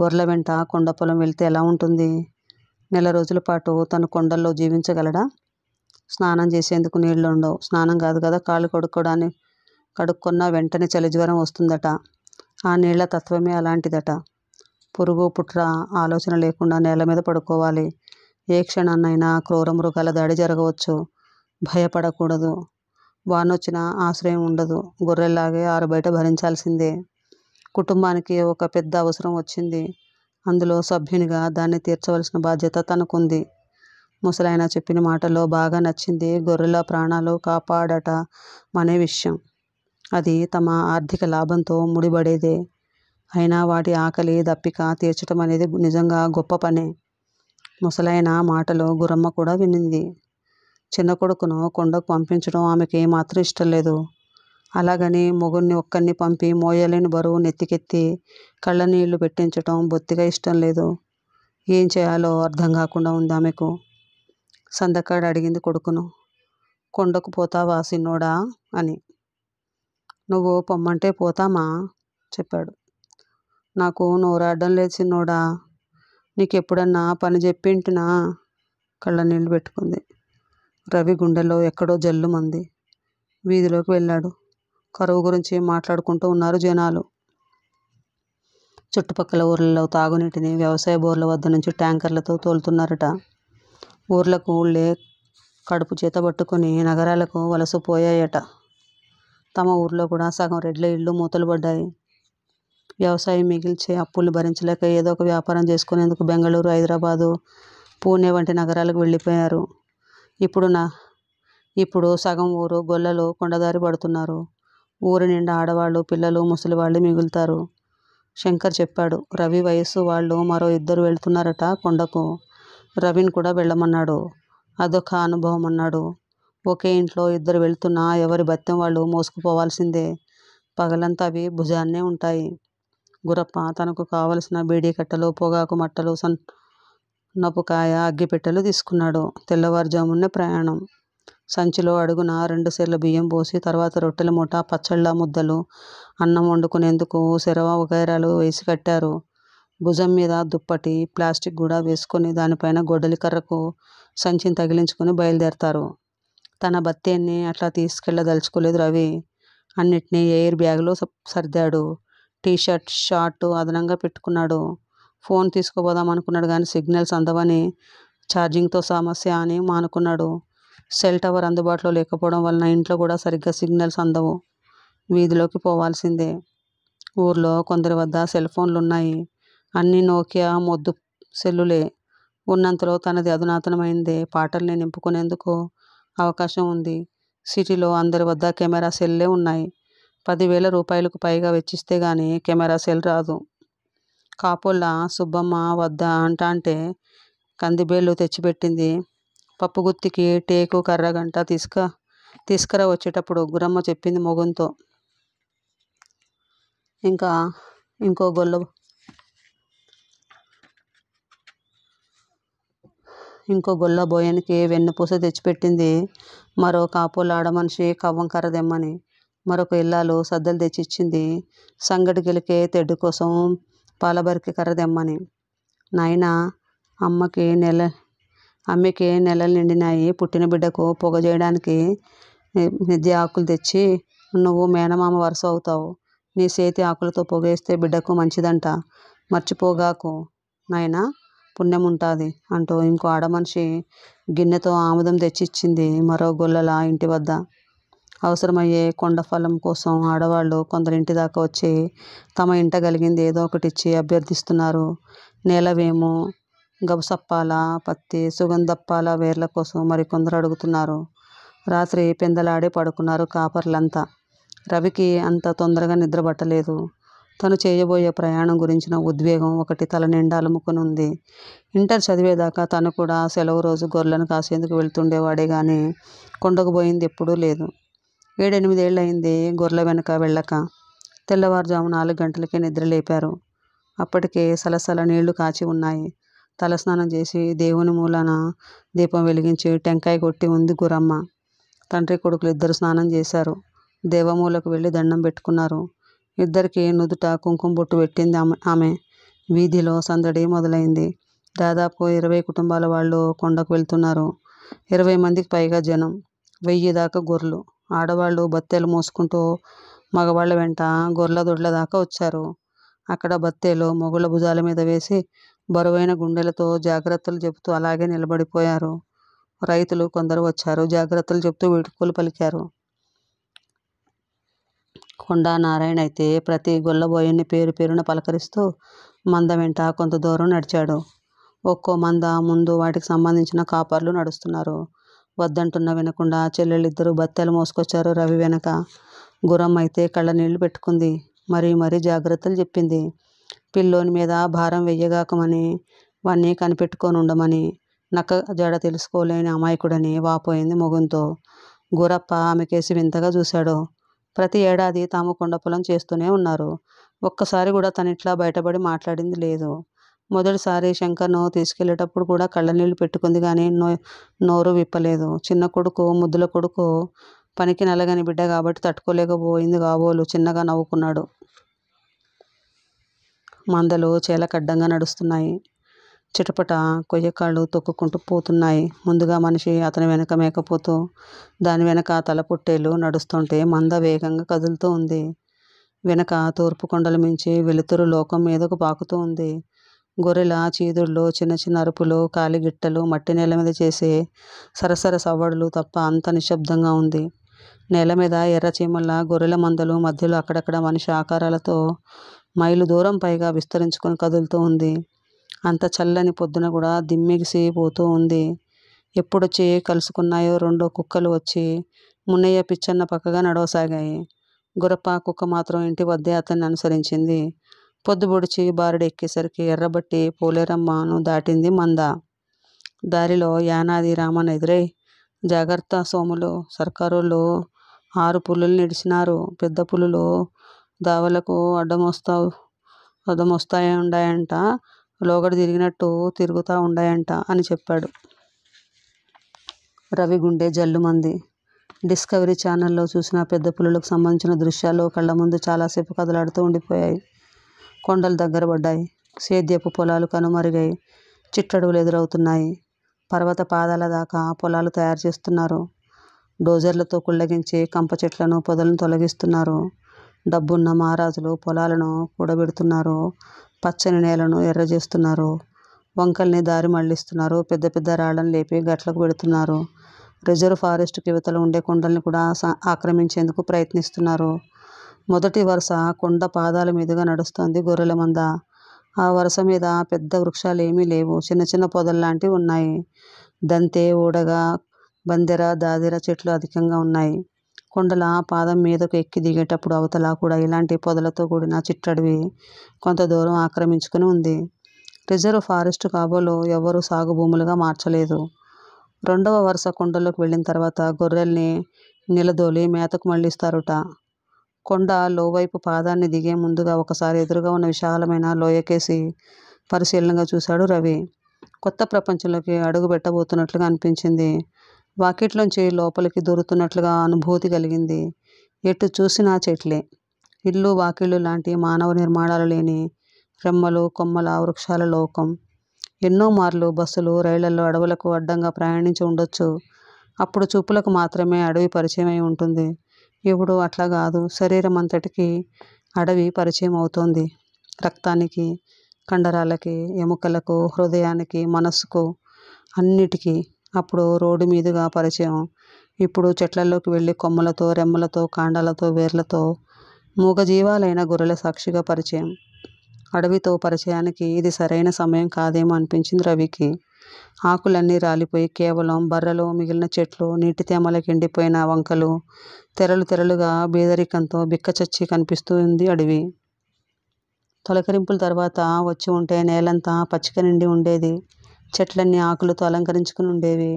గొర్రెల వెంట కొండ పొలం వెళ్తే ఎలా ఉంటుంది నెల రోజుల పాటు తను కొండల్లో జీవించగలడా స్నానం చేసేందుకు నీళ్లు ఉండవు స్నానం కాదు కదా కాళ్ళు కడుక్కోవడానికి కడుక్కున్న వెంటనే చలి జ్వరం వస్తుందట ఆ నీళ్ల తత్వమే అలాంటిదట పురుగు పుట్ర ఆలోచన లేకుండా నేల మీద పడుకోవాలి ఏ క్షణాన్నైనా క్రూర మృగాల దాడి జరగవచ్చు భయపడకూడదు వానొచ్చిన ఆశ్రయం ఉండదు గొర్రెల్లాగే ఆరు బయట భరించాల్సిందే కుటుంబానికి ఒక పెద్ద అవసరం వచ్చింది అందులో సభ్యునిగా దాన్ని తీర్చవలసిన బాధ్యత తనకుంది ముసలాయన చెప్పిన మాటలో బాగా నచ్చింది గొర్రెల ప్రాణాలు కాపాడట అనే విషయం అది తమ ఆర్థిక లాభంతో ముడిపడేదే అయినా వాటి ఆకలి దప్పిక తీర్చటం అనేది నిజంగా గొప్ప పనే ముసలైన మాటలు గురమ్మ కూడా వినింది చిన్న కొడుకును కొండకు పంపించడం ఆమెకి ఏమాత్రం ఇష్టం లేదు అలాగని మొగుడిని ఒక్కరిని పంపి మోయలేని బరువు నెత్తికెత్తి కళ్ళ నీళ్లు పెట్టించటం బొత్తిగా ఇష్టం లేదు ఏం చేయాలో అర్థం కాకుండా ఉంది ఆమెకు సందకాడు అడిగింది కొడుకును కొండకు పోతావా సిన్నోడా అని నువ్వు పొమ్మంటే పోతామా చెప్పాడు నాకు నోరాడడం లేదు చిన్నోడా నీకు ఎప్పుడన్నా పని చెప్పింటినా కళ్ళ నీళ్ళు పెట్టుకుంది రవి గుండెలో ఎక్కడో జల్లు మంది వీధిలోకి వెళ్ళాడు కరువు గురించి మాట్లాడుకుంటూ ఉన్నారు జనాలు చుట్టుపక్కల ఊర్లలో తాగునీటిని వ్యవసాయ బోర్ల వద్ద నుంచి ట్యాంకర్లతో తోలుతున్నారట ఊర్లకు ఊళ్ళే కడుపు చేత పట్టుకొని నగరాలకు వలసపోయాయట తమ ఊర్లో కూడా సగం రెడ్ల ఇళ్ళు మూతలు పడ్డాయి వ్యవసాయం మిగిల్చే అప్పులు భరించలేక ఏదో ఒక వ్యాపారం చేసుకునేందుకు బెంగళూరు హైదరాబాదు పూణే వంటి నగరాలకు వెళ్ళిపోయారు ఇప్పుడు నా ఇప్పుడు సగం ఊరు గొల్లలు కొండదారి పడుతున్నారు ఊరి నిండా ఆడవాళ్ళు పిల్లలు ముసలి వాళ్ళు మిగులుతారు శంకర్ చెప్పాడు రవి వయస్సు వాళ్ళు మరో ఇద్దరు వెళ్తున్నారట కొండకు రవిని కూడా వెళ్ళమన్నాడు అదొక అనుభవం అన్నాడు ఒకే ఇంట్లో ఇద్దరు వెళ్తున్నా ఎవరి భత్యం వాళ్ళు మోసుకుపోవాల్సిందే పగలంతా అవి భుజాన్నే ఉంటాయి గురప్ప తనకు కావలసిన కట్టలు పొగాకు మట్టలు నపుకాయ అగ్గిపెట్టెలు తీసుకున్నాడు తెల్లవారుజామునే ప్రయాణం సంచిలో అడుగున రెండు సెర్ల బియ్యం పోసి తర్వాత రొట్టెల మూట పచ్చళ్ళ ముద్దలు అన్నం వండుకునేందుకు శరవ వగైరాలు వేసి కట్టారు భుజం మీద దుప్పటి ప్లాస్టిక్ కూడా వేసుకొని దానిపైన గొడ్డలి కర్రకు సంచిని తగిలించుకొని బయలుదేరతారు తన బత్తేన్ని అట్లా తీసుకెళ్ళదలుచుకోలేదు రవి అన్నిటినీ ఎయిర్ బ్యాగ్లో సర్దాడు టీషర్ట్ షార్ట్ అదనంగా పెట్టుకున్నాడు ఫోన్ తీసుకుపోదాం అనుకున్నాడు కానీ సిగ్నల్స్ అందవని ఛార్జింగ్తో సమస్య అని మానుకున్నాడు సెల్ టవర్ అందుబాటులో లేకపోవడం వలన ఇంట్లో కూడా సరిగ్గా సిగ్నల్స్ అందవు వీధిలోకి పోవాల్సిందే ఊర్లో కొందరి వద్ద సెల్ ఫోన్లు ఉన్నాయి అన్ని నోకియా మొద్దు సెల్లులే ఉన్నంతలో తనది అధునాతనమైందే పాటల్ని నింపుకునేందుకు అవకాశం ఉంది సిటీలో అందరి వద్ద కెమెరా సెల్లే ఉన్నాయి పదివేల రూపాయలకు పైగా వెచ్చిస్తే గానీ కెమెరా సెల్ రాదు కాపోళ్ళ సుబ్బమ్మ వద్ద అంట అంటే కందిబేళ్ళు తెచ్చిపెట్టింది పప్పుగుత్తికి టేకు కర్రగంట తీసుక తీసుకురా వచ్చేటప్పుడు గురమ్మ చెప్పింది మొగుంతో ఇంకా ఇంకో గొల్ల ఇంకో గొల్ల బోయనికి వెన్నుపూస తెచ్చిపెట్టింది మరో కాపులాడ మనిషి కవ్వం కర్ర తెమ్మని మరొక ఇల్లాలు సద్దలు తెచ్చిచ్చింది సంగటి గెలికే తెడ్డు కోసం పాలబరికి కర్ర తెమ్మని నాయన అమ్మకి నెల అమ్మకి నెలలు నిండినాయి పుట్టిన బిడ్డకు పొగ చేయడానికి నిద్య ఆకులు తెచ్చి నువ్వు మేనమామ వరుస అవుతావు నీ చేతి ఆకులతో పొగేస్తే బిడ్డకు మంచిదంట మర్చిపోగాకు నాయనా పుణ్యం ఉంటుంది అంటూ ఇంకో ఆడమనిషి గిన్నెతో ఆముదం తెచ్చిచ్చింది మరో గొల్లలా ఇంటి వద్ద అవసరమయ్యే కొండ ఫలం కోసం ఆడవాళ్ళు ఇంటి దాకా వచ్చి తమ ఇంట కలిగింది ఏదో ఒకటి ఇచ్చి అభ్యర్థిస్తున్నారు నేలవేము గబసప్పాల పత్తి సుగంధప్పాల వేర్ల కోసం మరికొందరు అడుగుతున్నారు రాత్రి పెందలాడే పడుకున్నారు కాపర్లంతా రవికి అంత తొందరగా నిద్రపట్టలేదు తను చేయబోయే ప్రయాణం గురించిన ఉద్వేగం ఒకటి తల నిండా అలుముకుని ఉంది ఇంటర్ చదివేదాకా తను కూడా సెలవు రోజు గొర్రెలను కాసేందుకు వెళ్తుండేవాడే కానీ కొండకు పోయింది ఎప్పుడూ లేదు ఏడెనిమిదేళ్ళయింది గొర్రెల వెనుక వెళ్ళక తెల్లవారుజాము నాలుగు గంటలకే నిద్ర లేపారు అప్పటికే సలసల నీళ్లు కాచి ఉన్నాయి తలస్నానం చేసి దేవుని మూలన దీపం వెలిగించి టెంకాయ కొట్టి ఉంది గురమ్మ తండ్రి కొడుకులు ఇద్దరు స్నానం చేశారు దేవమూలకు వెళ్ళి దండం పెట్టుకున్నారు ఇద్దరికి నుదుట కుంకుమ బొట్టు పెట్టింది ఆమె వీధిలో సందడి మొదలైంది దాదాపు ఇరవై కుటుంబాల వాళ్ళు కొండకు వెళ్తున్నారు ఇరవై మందికి పైగా జనం వెయ్యి దాకా గొర్రెలు ఆడవాళ్ళు బత్తేలు మోసుకుంటూ మగవాళ్ళ వెంట గొర్రెల దొడ్ల దాకా వచ్చారు అక్కడ బత్తేలు మొగుల భుజాల మీద వేసి బరువైన గుండెలతో జాగ్రత్తలు చెబుతూ అలాగే నిలబడిపోయారు రైతులు కొందరు వచ్చారు జాగ్రత్తలు చెబుతూ వీడుకోలు పలికారు కొండా నారాయణ అయితే ప్రతి గొల్లబోయని పేరు పేరున పలకరిస్తూ మంద వెంట కొంత దూరం నడిచాడు ఒక్కో మంద ముందు వాటికి సంబంధించిన కాపర్లు నడుస్తున్నారు వద్దంటున్నా వినకుండా చెల్లెళ్ళిద్దరూ బత్తాలు మోసుకొచ్చారు రవి వెనక గుర్రం అయితే కళ్ళ నీళ్లు పెట్టుకుంది మరీ మరీ జాగ్రత్తలు చెప్పింది పిల్లోని మీద భారం వెయ్యగాకమని వన్నీ కనిపెట్టుకొని ఉండమని నక్క జడ తెలుసుకోలేని అమాయకుడని వాపోయింది మొగుంతో గురప్ప ఆమెకేసి వింతగా చూశాడు ప్రతి ఏడాది తాము కొండపొలం చేస్తూనే ఉన్నారు ఒక్కసారి కూడా తనిట్లా బయటపడి మాట్లాడింది లేదు మొదటిసారి శంకర్ను తీసుకెళ్ళేటప్పుడు కూడా కళ్ళనీళ్ళు పెట్టుకుంది కానీ నో నోరు విప్పలేదు చిన్న కొడుకు ముద్దుల కొడుకు పనికి నలగని బిడ్డ కాబట్టి తట్టుకోలేకపోయింది కాబోలు చిన్నగా నవ్వుకున్నాడు మందలు చేలకడ్డంగా నడుస్తున్నాయి చిటపట కొయ్యకాళ్ళు తొక్కుకుంటూ పోతున్నాయి ముందుగా మనిషి అతని వెనక మేకపోతూ దాని వెనక తల నడుస్తుంటే మంద వేగంగా కదులుతూ ఉంది వెనక తూర్పు కొండల మించి వెలుతురు లోకం మీదకు పాకుతూ ఉంది గొర్రెల చీదుళ్ళు చిన్న చిన్న అరుపులు కాలిగిట్టలు మట్టి నేల మీద చేసే సరసర సవ్వడులు తప్ప అంత నిశ్శబ్దంగా ఉంది నేల మీద ఎర్రచీమల గొర్రెల మందలు మధ్యలో అక్కడక్కడ మనిషి ఆకారాలతో మైలు దూరం పైగా విస్తరించుకొని కదులుతూ ఉంది అంత చల్లని పొద్దున కూడా దిమ్మిగిసి పోతూ ఉంది ఎప్పుడొచ్చి కలుసుకున్నాయో రెండో కుక్కలు వచ్చి మున్నయ్య పిచ్చన్న పక్కగా నడవసాగాయి గురప్ప కుక్క మాత్రం ఇంటి వద్దే అతన్ని అనుసరించింది పొద్దుబొడిచి బారుడు ఎక్కేసరికి ఎర్రబట్టి పోలేరమ్మను దాటింది మంద దారిలో యానాది రామన్ ఎదురై జాగ్రత్త సోములు సర్కారోళ్ళు ఆరు పులులు నిడిచినారు పెద్ద పులులు దావలకు అడ్డమొస్తావు అడ్డమొస్తాయి ఉండాయంట లోగడ తిరిగినట్టు తిరుగుతూ ఉండాయంట అని చెప్పాడు రవి గుండె మంది డిస్కవరీ ఛానల్లో చూసిన పెద్ద పులులకు సంబంధించిన దృశ్యాలు కళ్ళ ముందు చాలాసేపు కదలాడుతూ ఉండిపోయాయి కొండలు దగ్గర పడ్డాయి సేద్యపు పొలాలు కనుమరుగై చిట్టడువులు ఎదురవుతున్నాయి పర్వత పాదాల దాకా పొలాలు తయారు చేస్తున్నారు డోజర్లతో కుళ్ళగించి కంప చెట్లను పొదలను తొలగిస్తున్నారు డబ్బున్న మహారాజులు పొలాలను కూడబెడుతున్నారు పచ్చని నేలను ఎర్ర చేస్తున్నారు వంకల్ని దారి మళ్లిస్తున్నారు పెద్ద పెద్ద రాళ్లను లేపి గట్లకు పెడుతున్నారు రిజర్వ్ ఫారెస్ట్ కివతలు ఉండే కొండలను కూడా ఆక్రమించేందుకు ప్రయత్నిస్తున్నారు మొదటి వరుస కొండ పాదాల మీదుగా నడుస్తోంది గొర్రెల మంద ఆ వరుస మీద పెద్ద వృక్షాలు ఏమీ లేవు చిన్న చిన్న పొదల్లాంటివి ఉన్నాయి దంతే ఊడగా బందెర దాదిర చెట్లు అధికంగా ఉన్నాయి కొండల పాదం మీదకు ఎక్కి దిగేటప్పుడు అవతల కూడా ఇలాంటి పొదలతో కూడిన చిట్టడివి కొంత దూరం ఆక్రమించుకుని ఉంది రిజర్వ్ ఫారెస్ట్ కాబోలు ఎవరు సాగు భూములుగా మార్చలేదు రెండవ వరుస కొండలోకి వెళ్ళిన తర్వాత గొర్రెల్ని నిలదోలి మేతకు మళ్ళిస్తారుట కొండ లోవైపు పాదాన్ని దిగే ముందుగా ఒకసారి ఎదురుగా ఉన్న విశాలమైన లోయకేసి పరిశీలనగా చూశాడు రవి కొత్త ప్రపంచంలోకి అడుగు పెట్టబోతున్నట్లుగా అనిపించింది వాకిట్లోంచి లోపలికి దూరుతున్నట్లుగా అనుభూతి కలిగింది ఎటు చూసినా చెట్లే ఇల్లు వాకిళ్ళు లాంటి మానవ నిర్మాణాలు లేని రెమ్మలు కొమ్మల వృక్షాల లోకం ఎన్నో మార్లు బస్సులు రైళ్లలో అడవులకు అడ్డంగా ప్రయాణించి ఉండొచ్చు అప్పుడు చూపులకు మాత్రమే అడవి పరిచయమై ఉంటుంది ఇప్పుడు అట్లా కాదు శరీరం అంతటికి అడవి పరిచయం అవుతోంది రక్తానికి కండరాలకి ఎముకలకు హృదయానికి మనస్సుకు అన్నిటికీ అప్పుడు రోడ్డు మీదుగా పరిచయం ఇప్పుడు చెట్లలోకి వెళ్ళి కొమ్మలతో రెమ్మలతో కాండాలతో వేర్లతో మూగజీవాలైన గొర్రెల సాక్షిగా పరిచయం అడవితో పరిచయానికి ఇది సరైన సమయం కాదేమో అనిపించింది రవికి ఆకులన్నీ రాలిపోయి కేవలం బర్రెలు మిగిలిన చెట్లు నీటి తేమలకి ఎండిపోయిన వంకలు తెరలు తెరలుగా బేదరికంతో బిక్కచచ్చి కనిపిస్తుంది అడవి తొలకరింపుల తర్వాత వచ్చి ఉంటే నేలంతా పచ్చిక నిండి ఉండేది చెట్లన్నీ ఆకులతో అలంకరించుకుని ఉండేవి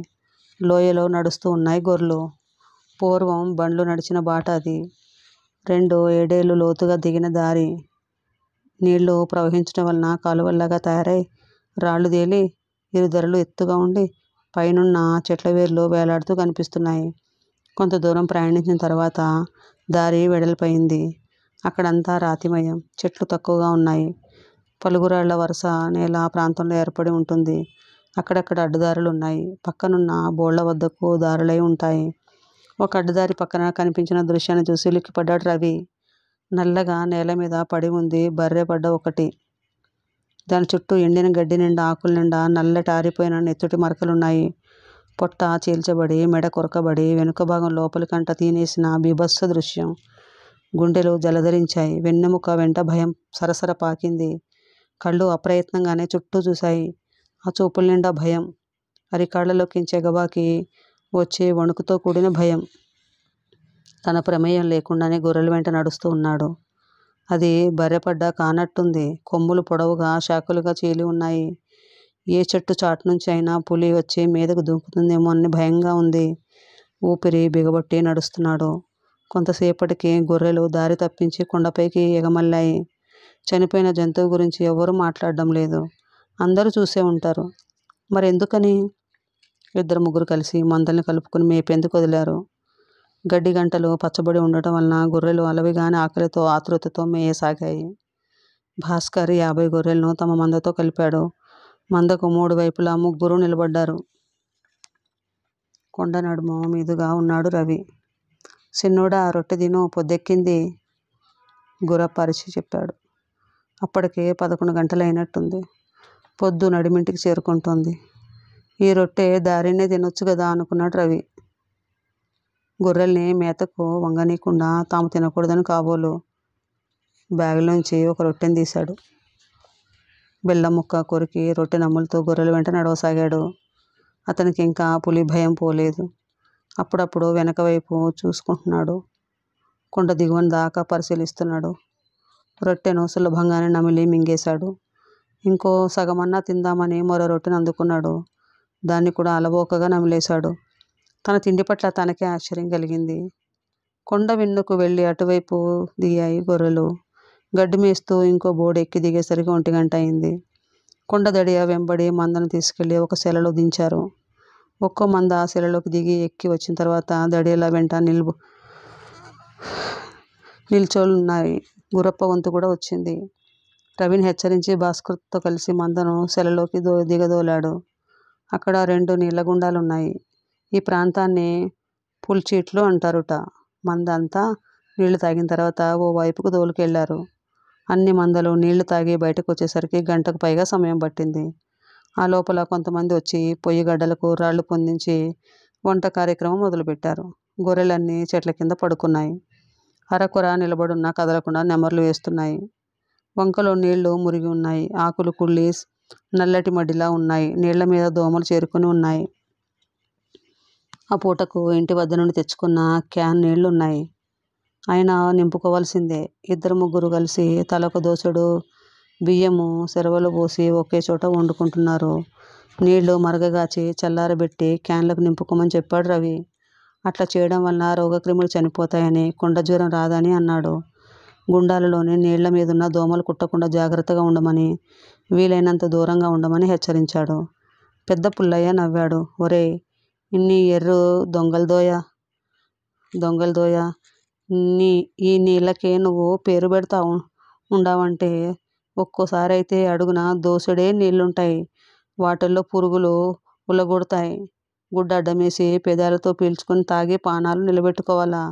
లోయలో నడుస్తూ ఉన్నాయి గొర్రెలు పూర్వం బండ్లు నడిచిన బాట అది రెండు ఏడేళ్ళు లోతుగా దిగిన దారి నీళ్లు ప్రవహించడం వలన కాలువల్లాగా తయారై రాళ్ళు తేలి వీరి ధరలు ఎత్తుగా ఉండి పైనున్న చెట్ల వేర్లు వేలాడుతూ కనిపిస్తున్నాయి కొంత దూరం ప్రయాణించిన తర్వాత దారి వెడల్పోయింది అక్కడంతా రాతిమయం చెట్లు తక్కువగా ఉన్నాయి పలుగురాళ్ల వరుస నేల ప్రాంతంలో ఏర్పడి ఉంటుంది అక్కడక్కడ అడ్డుదారులు ఉన్నాయి పక్కనున్న బోళ్ల వద్దకు దారులై ఉంటాయి ఒక అడ్డుదారి పక్కన కనిపించిన దృశ్యాన్ని చూసి లిక్కిపడ్డాడు రవి నల్లగా నేల మీద పడి ఉంది బర్రె పడ్డ ఒకటి దాని చుట్టూ ఎండిన గడ్డి నిండా ఆకుల నిండా నల్లటి ఆరిపోయిన నెత్తుటి మరకలున్నాయి పొట్ట చీల్చబడి మెడ కొరకబడి వెనుక భాగం లోపలికంట తీనేసిన బీభత్స దృశ్యం గుండెలు జలధరించాయి వెన్నెముక వెంట భయం సరసర పాకింది కళ్ళు అప్రయత్నంగానే చుట్టూ చూశాయి ఆ చూపుల నిండా భయం అరికాళ్లలోకించే చెగబాకి వచ్చే వణుకుతో కూడిన భయం తన ప్రమేయం లేకుండానే గొర్రెల వెంట నడుస్తూ ఉన్నాడు అది బర్రెపడ్డ కానట్టుంది కొమ్ములు పొడవుగా శాఖలుగా చీలి ఉన్నాయి ఏ చెట్టు చాటు నుంచి అయినా పులి వచ్చి మీదకు దూకుతుందేమో అని భయంగా ఉంది ఊపిరి బిగబట్టి నడుస్తున్నాడు కొంతసేపటికి గొర్రెలు దారి తప్పించి కొండపైకి ఎగమల్లాయి చనిపోయిన జంతువు గురించి ఎవరూ మాట్లాడడం లేదు అందరూ చూసే ఉంటారు మరి ఎందుకని ఇద్దరు ముగ్గురు కలిసి మందల్ని కలుపుకుని మేపెందుకు వదిలారు గడ్డి గంటలు పచ్చబడి ఉండటం వలన గొర్రెలు అలవిగాని ఆకలితో ఆతృతతో మేయసాగాయి భాస్కర్ యాభై గొర్రెలను తమ మందతో కలిపాడు మందకు మూడు వైపులా ముగ్గురు నిలబడ్డారు కొండ నడుమ మీదుగా ఉన్నాడు రవి ఆ రొట్టె దిను పొద్దెక్కింది గురపరిచి చెప్పాడు అప్పటికే పదకొండు గంటలైనట్టుంది పొద్దు నడిమింటికి చేరుకుంటుంది ఈ రొట్టె దారినే తినొచ్చు కదా అనుకున్నాడు రవి గొర్రెల్ని మేతకు వంగనీయకుండా తాము తినకూడదని కాబోలు బ్యాగులోంచి ఒక రొట్టెని తీశాడు బెల్లం ముక్క కొరికి రొట్టె నమ్ములతో గొర్రెలు వెంట నడవసాగాడు అతనికి ఇంకా పులి భయం పోలేదు అప్పుడప్పుడు వెనక వైపు చూసుకుంటున్నాడు కొండ దిగువన దాకా పరిశీలిస్తున్నాడు రొట్టెను సులభంగానే నమిలి మింగేశాడు ఇంకో సగమన్నా తిందామని మరో రొట్టెను అందుకున్నాడు దాన్ని కూడా అలవోకగా నమిలేశాడు తన తిండి పట్ల తనకే ఆశ్చర్యం కలిగింది కొండ విన్నుకు వెళ్ళి అటువైపు దిగాయి గొర్రెలు గడ్డి మేస్తూ ఇంకో బోర్డు ఎక్కి దిగేసరికి ఒంటి గంట అయింది కొండ దడియ వెంబడి మందను తీసుకెళ్లి ఒక సెలలో దించారు ఒక్కో మంద ఆ సెలలోకి దిగి ఎక్కి వచ్చిన తర్వాత దడియలా వెంట నిల్బు నిల్చోలున్నాయి గురప్ప వంతు కూడా వచ్చింది రవిని హెచ్చరించి భాస్కర్తో కలిసి మందను సెలలోకి దో దిగదోలాడు అక్కడ రెండు నీళ్ళ గుండాలున్నాయి ఈ ప్రాంతాన్ని పులిచీట్లు అంటారుట మందంతా నీళ్ళు తాగిన తర్వాత ఓ వైపుకు తోలుకెళ్లారు అన్ని మందలు నీళ్లు తాగి బయటకు వచ్చేసరికి గంటకు పైగా సమయం పట్టింది ఆ లోపల కొంతమంది వచ్చి పొయ్యి గడ్డలకు రాళ్ళు పొందించి వంట కార్యక్రమం మొదలుపెట్టారు గొర్రెలన్నీ చెట్ల కింద పడుకున్నాయి అరకొర నిలబడున్నా కదలకుండా నెమర్లు వేస్తున్నాయి వంకలో నీళ్లు మురిగి ఉన్నాయి ఆకులు కుళ్ళి నల్లటి మడిలా ఉన్నాయి నీళ్ల మీద దోమలు చేరుకుని ఉన్నాయి ఆ పూటకు ఇంటి వద్ద నుండి తెచ్చుకున్న క్యాన్ నీళ్లు ఉన్నాయి ఆయన నింపుకోవాల్సిందే ఇద్దరు ముగ్గురు కలిసి తలకు దోసుడు బియ్యము సెరవలు పోసి ఒకే చోట వండుకుంటున్నారు నీళ్లు మరగగాచి చల్లారబెట్టి క్యాన్లకు నింపుకోమని చెప్పాడు రవి అట్లా చేయడం వల్ల రోగక్రిములు చనిపోతాయని కుండ జ్వరం రాదని అన్నాడు గుండాలలోని నీళ్ల మీదున్న దోమలు కుట్టకుండా జాగ్రత్తగా ఉండమని వీలైనంత దూరంగా ఉండమని హెచ్చరించాడు పెద్ద పుల్లయ్య నవ్వాడు ఒరే ఇన్ని ఎర్ర దొంగల దోయ దొంగల దోయ నీ ఈ నీళ్ళకే నువ్వు పేరు పెడతా ఉండావంటే ఒక్కోసారి అయితే అడుగున దోసుడే నీళ్ళుంటాయి వాటిల్లో పురుగులు ఉలగొడతాయి గుడ్డ అడ్డమేసి పెదాలతో పీల్చుకొని తాగి పానాలు నిలబెట్టుకోవాలా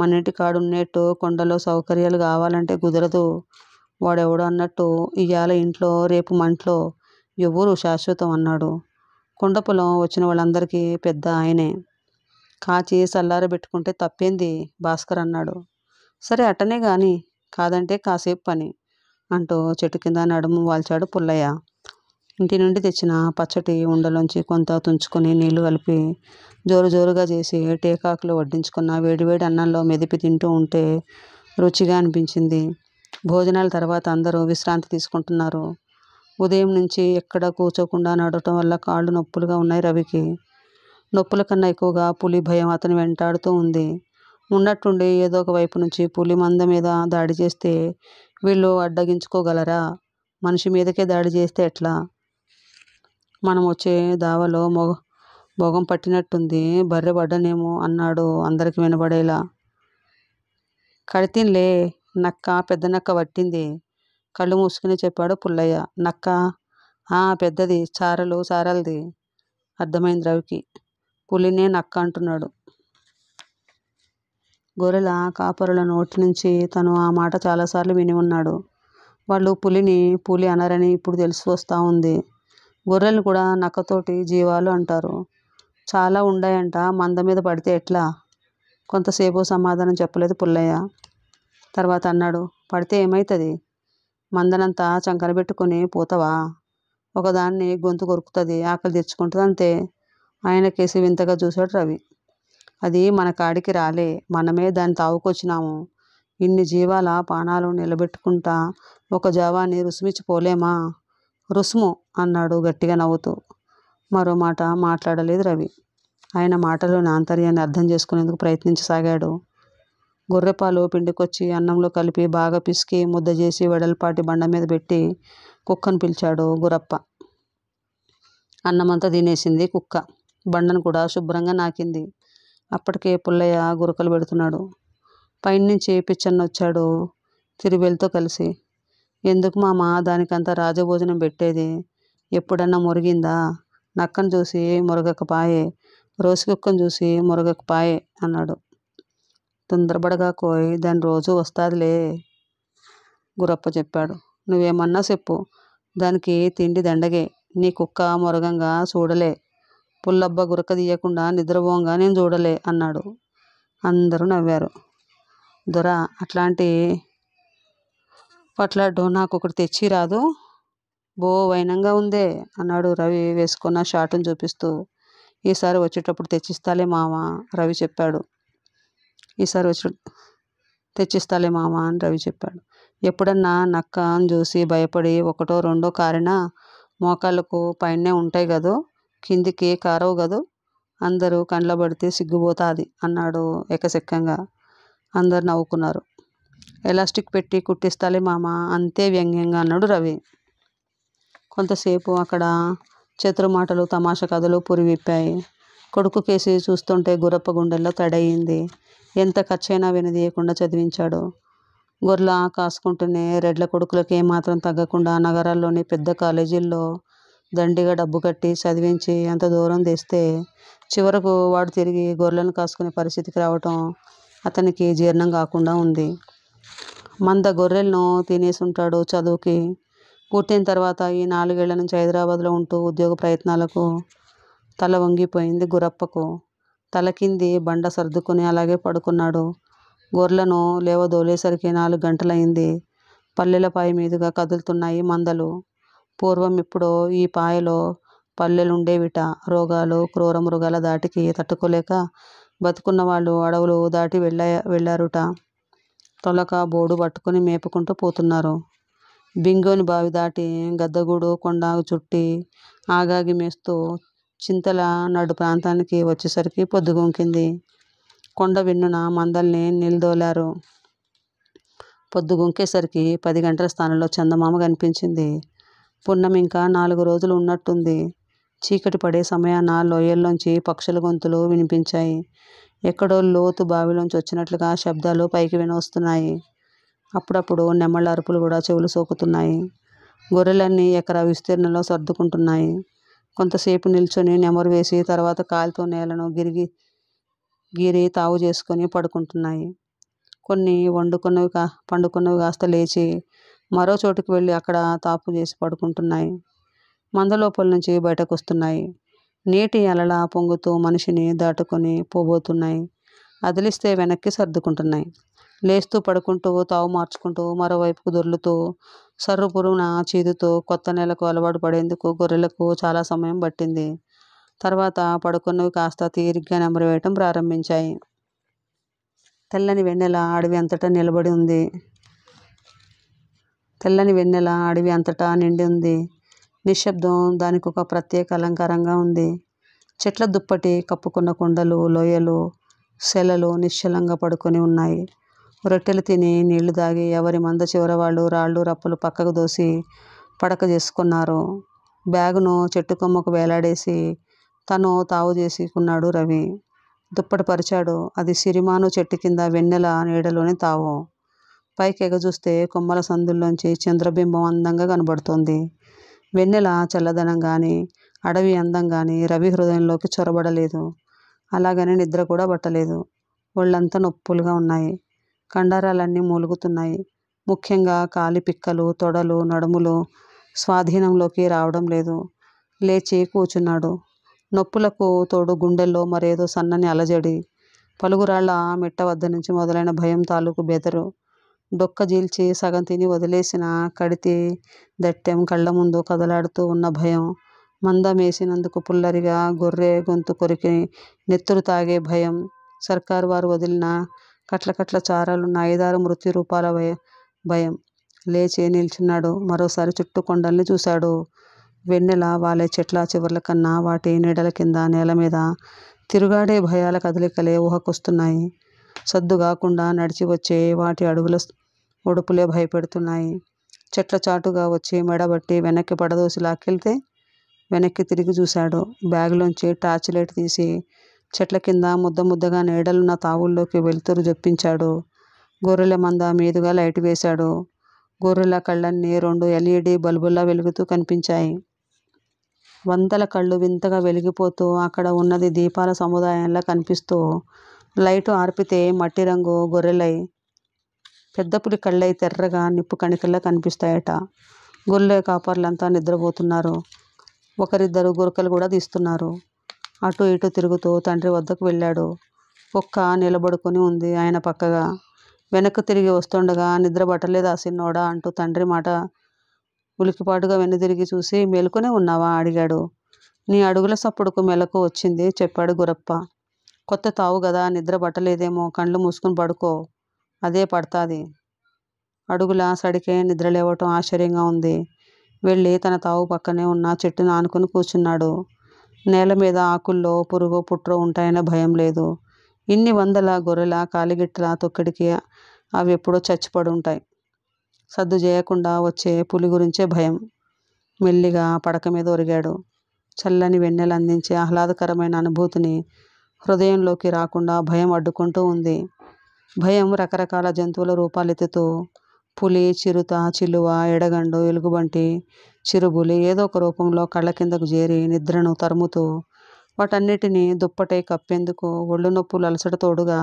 మన ఇంటి ఉన్నట్టు కొండలో సౌకర్యాలు కావాలంటే కుదరదు వాడెవడో అన్నట్టు ఇవాళ ఇంట్లో రేపు మంట్లో ఎవరు శాశ్వతం అన్నాడు కుండ పొలం వచ్చిన వాళ్ళందరికీ పెద్ద ఆయనే కాచి పెట్టుకుంటే తప్పేంది భాస్కర్ అన్నాడు సరే అట్టనే కానీ కాదంటే కాసేపు పని అంటూ చెట్టు కింద నడుము వాల్చాడు పుల్లయ్య ఇంటి నుండి తెచ్చిన పచ్చటి ఉండలోంచి కొంత తుంచుకొని నీళ్లు కలిపి జోరు జోరుగా చేసి టేకాకులు వడ్డించుకున్న వేడివేడి అన్నంలో మెదిపి తింటూ ఉంటే రుచిగా అనిపించింది భోజనాల తర్వాత అందరూ విశ్రాంతి తీసుకుంటున్నారు ఉదయం నుంచి ఎక్కడా కూర్చోకుండా నడవటం వల్ల కాళ్ళు నొప్పులుగా ఉన్నాయి రవికి నొప్పుల కన్నా ఎక్కువగా పులి భయం అతను వెంటాడుతూ ఉంది ఉన్నట్టుండి ఏదో ఒక వైపు నుంచి పులి మంద మీద దాడి చేస్తే వీళ్ళు అడ్డగించుకోగలరా మనిషి మీదకే దాడి చేస్తే ఎట్లా మనం వచ్చే దావలో మొగ భోగం పట్టినట్టుంది బర్రె పడ్డనేమో అన్నాడు అందరికి వినబడేలా కడితిన్లే నక్క పెద్ద నక్క పట్టింది కళ్ళు మూసుకుని చెప్పాడు పుల్లయ్య నక్క ఆ పెద్దది చారలు చారలది అర్థమైంది రవికి పులినే నక్క అంటున్నాడు గొర్రెల కాపరుల నోటి నుంచి తను ఆ మాట చాలాసార్లు విని ఉన్నాడు వాళ్ళు పులిని పులి అనరని ఇప్పుడు తెలిసి వస్తూ ఉంది గొర్రెలు కూడా నక్కతోటి జీవాలు అంటారు చాలా ఉండాయంట మంద మీద పడితే ఎట్లా కొంతసేపు సమాధానం చెప్పలేదు పుల్లయ్య తర్వాత అన్నాడు పడితే ఏమవుతుంది మందనంతా చంకన పెట్టుకుని పోతావా ఒకదాన్ని గొంతు కొరుకుతుంది ఆకలి తెచ్చుకుంటుంది అంతే ఆయన కేసి వింతగా చూశాడు రవి అది మన కాడికి రాలే మనమే దాన్ని తావుకొచ్చినాము ఇన్ని జీవాల పానాలు నిలబెట్టుకుంటా ఒక జావాన్ని రుసుమిచ్చిపోలేమా రుసుము అన్నాడు గట్టిగా నవ్వుతూ మరో మాట మాట్లాడలేదు రవి ఆయన మాటలోని ఆంతర్యాన్ని అర్థం చేసుకునేందుకు ప్రయత్నించసాగాడు గొర్రెపాలు పిండికొచ్చి అన్నంలో కలిపి బాగా పిసికి ముద్ద చేసి వెడల్పాటి బండ మీద పెట్టి కుక్కను పిలిచాడు గురప్ప అన్నమంతా తినేసింది కుక్క బండను కూడా శుభ్రంగా నాకింది అప్పటికే పుల్లయ్య గురకలు పెడుతున్నాడు పైనుంచి పిచ్చన్న వచ్చాడు తిరువేలతో కలిసి ఎందుకు మా మా దానికంతా రాజభోజనం పెట్టేది ఎప్పుడన్నా మురిగిందా నక్కను చూసి మురగకపాయే రోసి కుక్కను చూసి మురగకపాయే అన్నాడు తొందరపడగా కోయి దాని రోజు వస్తాదిలే గురప్ప చెప్పాడు నువ్వేమన్నా చెప్పు దానికి తిండి దండగే నీ కుక్క మొరగంగా చూడలే పుల్లబ్బ గురక తీయకుండా నిద్రపోంగా నేను చూడలే అన్నాడు అందరూ నవ్వారు దొర అట్లాంటి పట్లాడు నాకు ఒకటి తెచ్చి రాదు బో వైనంగా ఉందే అన్నాడు రవి వేసుకున్న షాటును చూపిస్తూ ఈసారి వచ్చేటప్పుడు తెచ్చిస్తాలే మావా రవి చెప్పాడు ఈసారి వచ్చి తెచ్చిస్తాలే మామ అని రవి చెప్పాడు ఎప్పుడన్నా నక్క అని చూసి భయపడి ఒకటో రెండో కారిన మోకాళ్ళకు పైనే ఉంటాయి కదో కిందికి కారవు కదో అందరూ కండ్లబడితే సిగ్గుపోతుంది అన్నాడు ఎకసెక్కంగా అందరు నవ్వుకున్నారు ఎలాస్టిక్ పెట్టి కుట్టిస్తాలే మామ అంతే వ్యంగ్యంగా అన్నాడు రవి కొంతసేపు అక్కడ చతురుమాటలు తమాషా కథలు పురివిప్పాయి కొడుకు కేసి చూస్తుంటే గురప్ప గుండెల్లో తడయింది ఎంత ఖర్చైనా వినదీయకుండా చదివించాడు గొర్రెల కాసుకుంటూనే రెడ్ల కొడుకులకు ఏమాత్రం తగ్గకుండా నగరాల్లోని పెద్ద కాలేజీల్లో దండిగా డబ్బు కట్టి చదివించి అంత దూరం తెస్తే చివరకు వాడు తిరిగి గొర్రెలను కాసుకునే పరిస్థితికి రావటం అతనికి జీర్ణం కాకుండా ఉంది మంద గొర్రెలను తినేసుంటాడు చదువుకి పుట్టిన తర్వాత ఈ నాలుగేళ్ల నుంచి హైదరాబాద్లో ఉంటూ ఉద్యోగ ప్రయత్నాలకు తల వంగిపోయింది గురప్పకు తలకింది బండ సర్దుకుని అలాగే పడుకున్నాడు గొర్రెలను లేవదోలేసరికి నాలుగు గంటలైంది పల్లెల పాయ మీదుగా కదులుతున్నాయి మందలు పూర్వం ఇప్పుడు ఈ పాయలో పల్లెలుండేవిట రోగాలు క్రూర మృగాల దాటికి తట్టుకోలేక బతుకున్న వాళ్ళు అడవులు దాటి వెళ్ళ వెళ్ళారుట తొలక బోడు పట్టుకుని మేపుకుంటూ పోతున్నారు బింగోని బావి దాటి గద్దగూడు కొండ చుట్టి ఆగాగి మేస్తూ చింతల నడు ప్రాంతానికి వచ్చేసరికి పొద్దుగుంకింది కొండ విన్నున మందల్ని నిలదోలారు పొద్దుగుంకేసరికి పది గంటల స్థానంలో చందమామ కనిపించింది పున్నం ఇంకా నాలుగు రోజులు ఉన్నట్టుంది చీకటి పడే సమయాన లోయల్లోంచి పక్షుల గొంతులు వినిపించాయి ఎక్కడో లోతు బావిలోంచి వచ్చినట్లుగా శబ్దాలు పైకి వినొస్తున్నాయి అప్పుడప్పుడు నెమ్మళ్ళ అరుపులు కూడా చెవులు సోకుతున్నాయి గొర్రెలన్నీ ఎకరా విస్తీర్ణంలో సర్దుకుంటున్నాయి కొంతసేపు నిల్చొని నెమరు వేసి తర్వాత కాలితో నేలను గిరిగి గిరి తావు చేసుకొని పడుకుంటున్నాయి కొన్ని వండుకున్నవి కా పండుకున్నవి కాస్త లేచి మరో చోటుకు వెళ్ళి అక్కడ తాపు చేసి పడుకుంటున్నాయి మందలోపల నుంచి బయటకు వస్తున్నాయి నీటి అలల పొంగుతూ మనిషిని దాటుకొని పోబోతున్నాయి అదిలిస్తే వెనక్కి సర్దుకుంటున్నాయి లేస్తూ పడుకుంటూ తావు మార్చుకుంటూ మరోవైపుకు దొర్లుతూ సర్రు పురుగున చేదుతో కొత్త నెలకు అలవాటు పడేందుకు గొర్రెలకు చాలా సమయం పట్టింది తర్వాత పడుకున్నవి కాస్త తీరిగ్గా వేయటం ప్రారంభించాయి తెల్లని వెన్నెల అడవి అంతటా నిలబడి ఉంది తెల్లని వెన్నెల అడవి అంతటా నిండి ఉంది నిశ్శబ్దం దానికి ఒక ప్రత్యేక అలంకారంగా ఉంది చెట్ల దుప్పటి కప్పుకున్న కొండలు లోయలు సెలలు నిశ్చలంగా పడుకొని ఉన్నాయి రొట్టెలు తిని నీళ్లు తాగి ఎవరి మంద చివర వాళ్ళు రాళ్ళు రప్పలు పక్కకు దోసి పడక చేసుకున్నారు బ్యాగును చెట్టు కొమ్మకు వేలాడేసి తను తావు చేసుకున్నాడు రవి దుప్పటి పరిచాడు అది సిరిమాను చెట్టు కింద వెన్నెల నీడలోని తావు పైకి ఎగజూస్తే కొమ్మల సందుల్లోంచి చంద్రబింబం అందంగా కనబడుతోంది వెన్నెల చల్లదనం కానీ అడవి అందం కానీ రవి హృదయంలోకి చొరబడలేదు అలాగనే నిద్ర కూడా పట్టలేదు ఒళ్ళంతా నొప్పులుగా ఉన్నాయి కండరాలన్నీ మూలుగుతున్నాయి ముఖ్యంగా కాలి పిక్కలు తొడలు నడుములు స్వాధీనంలోకి రావడం లేదు లేచి కూచున్నాడు నొప్పులకు తోడు గుండెల్లో మరేదో సన్నని అలజడి పలుగురాళ్ల మెట్ట వద్ద నుంచి మొదలైన భయం తాలూకు బెదరు డొక్క జీల్చి సగం తిని వదిలేసిన కడితి దట్టెం కళ్ళ ముందు కదలాడుతూ ఉన్న భయం మందమేసినందుకు పుల్లరిగా గొర్రె గొంతు కొరికి నెత్తురు తాగే భయం సర్కారు వారు వదిలిన కట్ల కట్ల చారలున్న ఐదారు మృత్యు రూపాల భయం లేచి నిల్చున్నాడు మరోసారి చుట్టూ కొండల్ని చూశాడు వెన్నెల వాలే చెట్ల చివర్ల కన్నా వాటి నీడల కింద నేల మీద తిరుగాడే భయాల కదలికలే ఊహకొస్తున్నాయి కాకుండా నడిచి వచ్చే వాటి అడుగుల ఒడుపులే భయపెడుతున్నాయి చెట్ల చాటుగా వచ్చి మెడబట్టి వెనక్కి పడదోసి లాక్కెళ్తే వెనక్కి తిరిగి చూశాడు బ్యాగులోంచి టార్చ్ లైట్ తీసి చెట్ల కింద ముద్ద ముద్దగా నీడలున్న తావుల్లోకి వెలుతురు జొప్పించాడు గొర్రెల మంద మీదుగా లైట్ వేశాడు గొర్రెల కళ్ళన్నీ రెండు ఎల్ఈడి బల్బుల్లా వెలుగుతూ కనిపించాయి వందల కళ్ళు వింతగా వెలిగిపోతూ అక్కడ ఉన్నది దీపాల సముదాయంలా కనిపిస్తూ లైటు ఆర్పితే మట్టి రంగు గొర్రెలై పెద్ద పులి కళ్ళై తెర్రగా నిప్పు కణికల్లా కనిపిస్తాయట గొర్రెల కాపర్లంతా నిద్రపోతున్నారు ఒకరిద్దరు గురకలు కూడా తీస్తున్నారు అటు ఇటు తిరుగుతూ తండ్రి వద్దకు వెళ్ళాడు కుక్క నిలబడుకొని ఉంది ఆయన పక్కగా వెనక్కు తిరిగి వస్తుండగా నిద్ర పట్టలేదా సిన్నోడా అంటూ తండ్రి మాట ఉలికిపాటుగా వెనుదిరిగి చూసి మెలుకునే ఉన్నావా అడిగాడు నీ అడుగుల సప్పుడుకు మెలకు వచ్చింది చెప్పాడు గురప్ప కొత్త తావు కదా నిద్ర పట్టలేదేమో కళ్ళు మూసుకుని పడుకో అదే పడతాది అడుగుల సడికే నిద్రలేవటం ఆశ్చర్యంగా ఉంది వెళ్ళి తన తావు పక్కనే ఉన్న చెట్టును ఆనుకుని కూర్చున్నాడు నేల మీద ఆకుల్లో పురుగు పుట్రో ఉంటాయనే భయం లేదు ఇన్ని వందల గొర్రెల కాలిగిట్టల తొక్కడికి అవి ఎప్పుడో చచ్చిపడి ఉంటాయి సద్దు చేయకుండా వచ్చే పులి గురించే భయం మెల్లిగా పడక మీద ఒరిగాడు చల్లని వెన్నెలు అందించే ఆహ్లాదకరమైన అనుభూతిని హృదయంలోకి రాకుండా భయం అడ్డుకుంటూ ఉంది భయం రకరకాల జంతువుల రూపాలెత్తుతూ పులి చిరుత చిలువ ఎడగండు ఎలుగుబంటి చిరుబులి ఏదో ఒక రూపంలో కళ్ళ కిందకు చేరి నిద్రను తరుముతూ వాటన్నిటినీ దుప్పటై కప్పేందుకు ఒళ్ళు నొప్పులు అలసట తోడుగా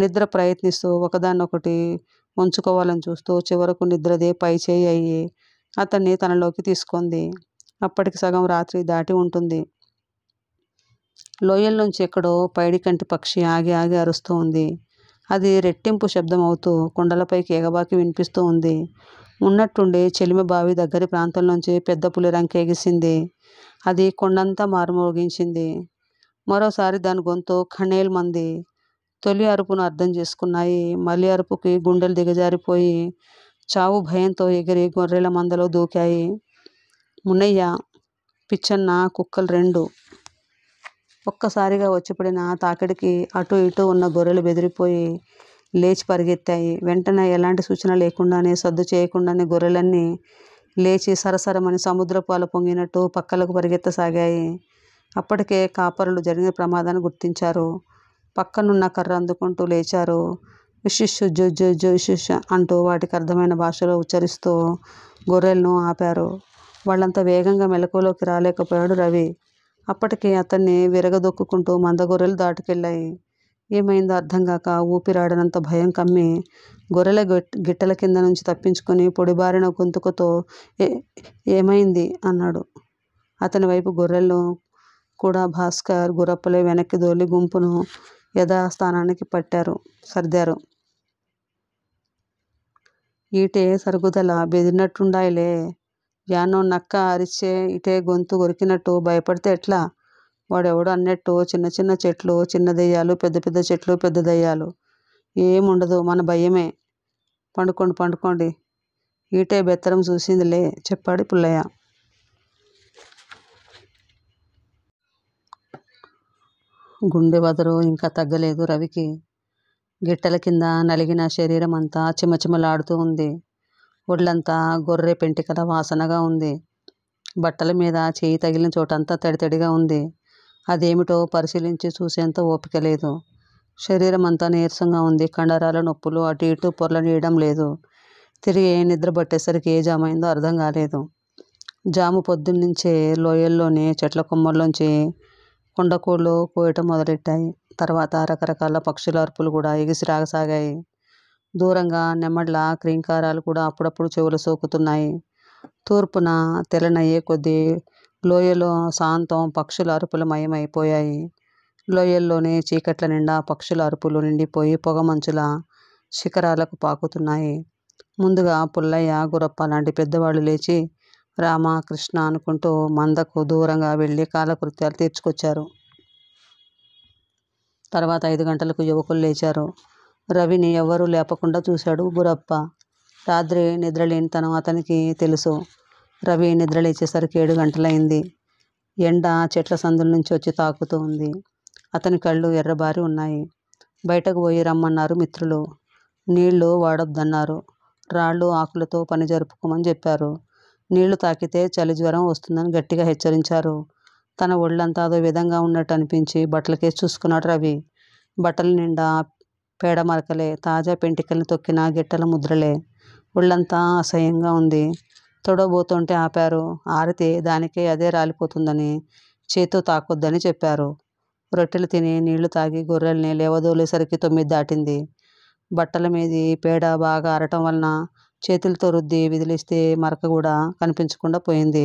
నిద్ర ప్రయత్నిస్తూ ఒకదాన్నొకటి ఉంచుకోవాలని చూస్తూ చివరకు నిద్రదే పై చేయి అయ్యి అతన్ని తనలోకి తీసుకుంది అప్పటికి సగం రాత్రి దాటి ఉంటుంది లోయల నుంచి ఎక్కడో పైడికంటి పక్షి ఆగి ఆగి అరుస్తూ ఉంది అది రెట్టింపు శబ్దం అవుతూ కొండలపైకి ఎగబాకి వినిపిస్తూ ఉంది ఉన్నట్టుండే చెలిమ బావి ప్రాంతం ప్రాంతంలోంచి పెద్ద పులి పులిరంకేగిసింది అది కొండంతా మారుమోగించింది మరోసారి దాని గొంతు కణేల్ మంది తొలి అరుపును అర్థం చేసుకున్నాయి మళ్ళీ అరుపుకి గుండెలు దిగజారిపోయి చావు భయంతో ఎగిరి గొర్రెల మందలో దూకాయి మునయ్య పిచ్చన్న కుక్కలు రెండు ఒక్కసారిగా వచ్చిపడిన తాకిడికి అటు ఇటు ఉన్న గొర్రెలు బెదిరిపోయి లేచి పరిగెత్తాయి వెంటనే ఎలాంటి సూచన లేకుండానే సద్దు చేయకుండానే గొర్రెలన్నీ లేచి సరసరమని సముద్రపు అల పొంగినట్టు పక్కలకు పరిగెత్తసాగాయి అప్పటికే కాపరులు జరిగిన ప్రమాదాన్ని గుర్తించారు పక్కనున్న కర్ర అందుకుంటూ లేచారు విశిష్షు జు జుశిష్ అంటూ వాటికి అర్థమైన భాషలో ఉచ్చరిస్తూ గొర్రెలను ఆపారు వాళ్ళంత వేగంగా మెలకువలోకి రాలేకపోయాడు రవి అప్పటికి అతన్ని విరగదొక్కుంటూ మంద గొర్రెలు దాటుకెళ్ళాయి ఏమైందో అర్థం కాక ఊపిరాడనంత భయం కమ్మి గొర్రెల గిట్టల కింద నుంచి తప్పించుకొని పొడిబారిన గొంతుకతో ఏమైంది అన్నాడు అతని వైపు గొర్రెలు కూడా భాస్కర్ గుర్రప్పలే వెనక్కి దోలి గుంపును యథాస్థానానికి పట్టారు సర్దారు ఈటే సరుగుదల బెదిరినట్టుండాయిలే యానో నక్క అరిచే ఇటే గొంతు కొరికినట్టు భయపడితే ఎట్లా వాడెవడో అన్నట్టు చిన్న చిన్న చెట్లు చిన్న దెయ్యాలు పెద్ద పెద్ద చెట్లు పెద్ద దెయ్యాలు ఏముండదు మన భయమే పండుకోండి పండుకోండి ఈటే బెత్తరం చూసిందిలే చెప్పాడు పుల్లయ్య గుండె వదరు ఇంకా తగ్గలేదు రవికి గిట్టల కింద నలిగిన శరీరం అంతా చిమచిమలాడుతూ ఉంది ఒళ్ళంతా గొర్రె పెంటికల వాసనగా ఉంది బట్టల మీద చేయి తగిలిన చోటంతా తడితడిగా ఉంది అదేమిటో పరిశీలించి చూసేంత ఓపిక లేదు శరీరం అంతా నీరసంగా ఉంది కండరాల నొప్పులు అటు ఇటు పొర్లనీయడం లేదు తిరిగి నిద్ర పట్టేసరికి ఏ జామైందో అర్థం కాలేదు జాము పొద్దున్నుంచే లోయల్లోని చెట్ల కొమ్మల్లోంచి కుండకూళ్ళు కోయటం మొదలెట్టాయి తర్వాత రకరకాల పక్షుల అరుపులు కూడా ఎగిసి రాగసాగాయి దూరంగా నెమ్మడ్ల క్రీంకారాలు కూడా అప్పుడప్పుడు చెవులు సోకుతున్నాయి తూర్పున తెల్లనయ్యే కొద్దీ లోయలో సాంతం పక్షుల అరుపులు మయమైపోయాయి లోయల్లోని చీకట్ల నిండా పక్షుల అరుపులు నిండిపోయి పొగమంచుల శిఖరాలకు పాకుతున్నాయి ముందుగా పుల్లయ్య గురప్ప లాంటి పెద్దవాళ్ళు లేచి రామ కృష్ణ అనుకుంటూ మందకు దూరంగా వెళ్ళి కాలకృత్యాలు తీర్చుకొచ్చారు తర్వాత ఐదు గంటలకు యువకులు లేచారు రవిని ఎవ్వరూ లేపకుండా చూశాడు గురప్ప రాత్రి నిద్రలేని తను అతనికి తెలుసు రవి లేచేసరికి ఏడు గంటలైంది ఎండ చెట్ల సందుల నుంచి వచ్చి తాకుతూ ఉంది అతని కళ్ళు ఎర్రబారి ఉన్నాయి బయటకు పోయి రమ్మన్నారు మిత్రులు నీళ్లు వాడొద్దన్నారు రాళ్ళు ఆకులతో పని జరుపుకోమని చెప్పారు నీళ్లు తాకితే చలి జ్వరం వస్తుందని గట్టిగా హెచ్చరించారు తన ఒళ్ళంతా అదో విధంగా ఉన్నట్టు అనిపించి బట్టలకేసి చూసుకున్నాడు రవి బట్టల నిండా పేడ మరకలే తాజా పెంటికల్ని తొక్కిన గిట్టల ముద్రలే ఒళ్ళంతా అసహ్యంగా ఉంది తొడబోతుంటే ఆపారు ఆరితే దానికే అదే రాలిపోతుందని చేతితో తాకొద్దని చెప్పారు రొట్టెలు తిని నీళ్లు తాగి గొర్రెల్ని లేవదోలేసరికి తొమ్మిది దాటింది బట్టల మీది పేడ బాగా ఆరటం వలన చేతులతో రుద్ది విదిలిస్తే మరక కూడా కనిపించకుండా పోయింది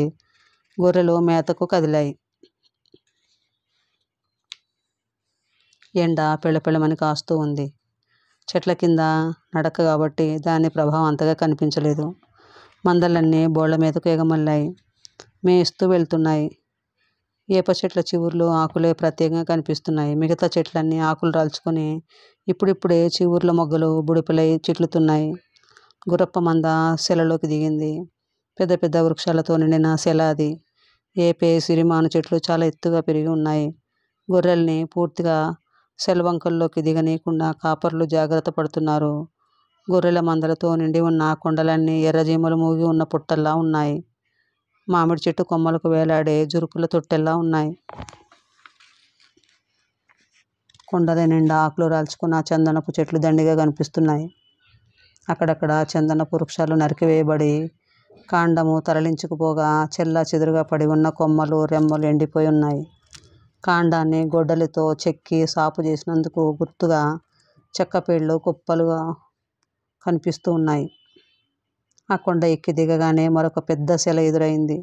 గొర్రెలు మేతకు కదిలాయి ఎండ పిళ్ళపిళ్ళమని కాస్తూ ఉంది చెట్ల కింద నడక కాబట్టి దాని ప్రభావం అంతగా కనిపించలేదు మందలన్నీ బోళ్ల మీదకు ఎగమల్లాయి మేస్తూ వెళ్తున్నాయి ఏప చెట్ల చివుర్లు ఆకులే ప్రత్యేకంగా కనిపిస్తున్నాయి మిగతా చెట్లన్నీ ఆకులు రాల్చుకొని ఇప్పుడిప్పుడే చివుర్ల మొగ్గలు బుడిపిలై చిట్లుతున్నాయి గురప్ప మంద శిలలోకి దిగింది పెద్ద పెద్ద వృక్షాలతో నిండిన శిల అది ఏపే సిరిమాను చెట్లు చాలా ఎత్తుగా పెరిగి ఉన్నాయి గొర్రెల్ని పూర్తిగా సెలవంకల్లోకి దిగనీయకుండా కాపర్లు జాగ్రత్త పడుతున్నారు గొర్రెల మందలతో నిండి ఉన్న ఆ కొండలన్నీ ఎర్రజీమలు మూగి ఉన్న పుట్టల్లా ఉన్నాయి మామిడి చెట్టు కొమ్మలకు వేలాడే జురుకుల తొట్టెల్లా ఉన్నాయి కొండల నిండా ఆకులు రాల్చుకున్న చందనపు చెట్లు దండిగా కనిపిస్తున్నాయి అక్కడక్కడ చందనపు వృక్షాలు నరికివేయబడి కాండము తరలించుకుపోగా చెల్లా చెదురుగా పడి ఉన్న కొమ్మలు రెమ్మలు ఎండిపోయి ఉన్నాయి కాండాన్ని గొడ్డలితో చెక్కి సాపు చేసినందుకు గుర్తుగా చెక్కపేళ్ళు కుప్పలుగా కనిపిస్తూ ఉన్నాయి ఆ కొండ ఎక్కి దిగగానే మరొక పెద్ద శిల ఎదురైంది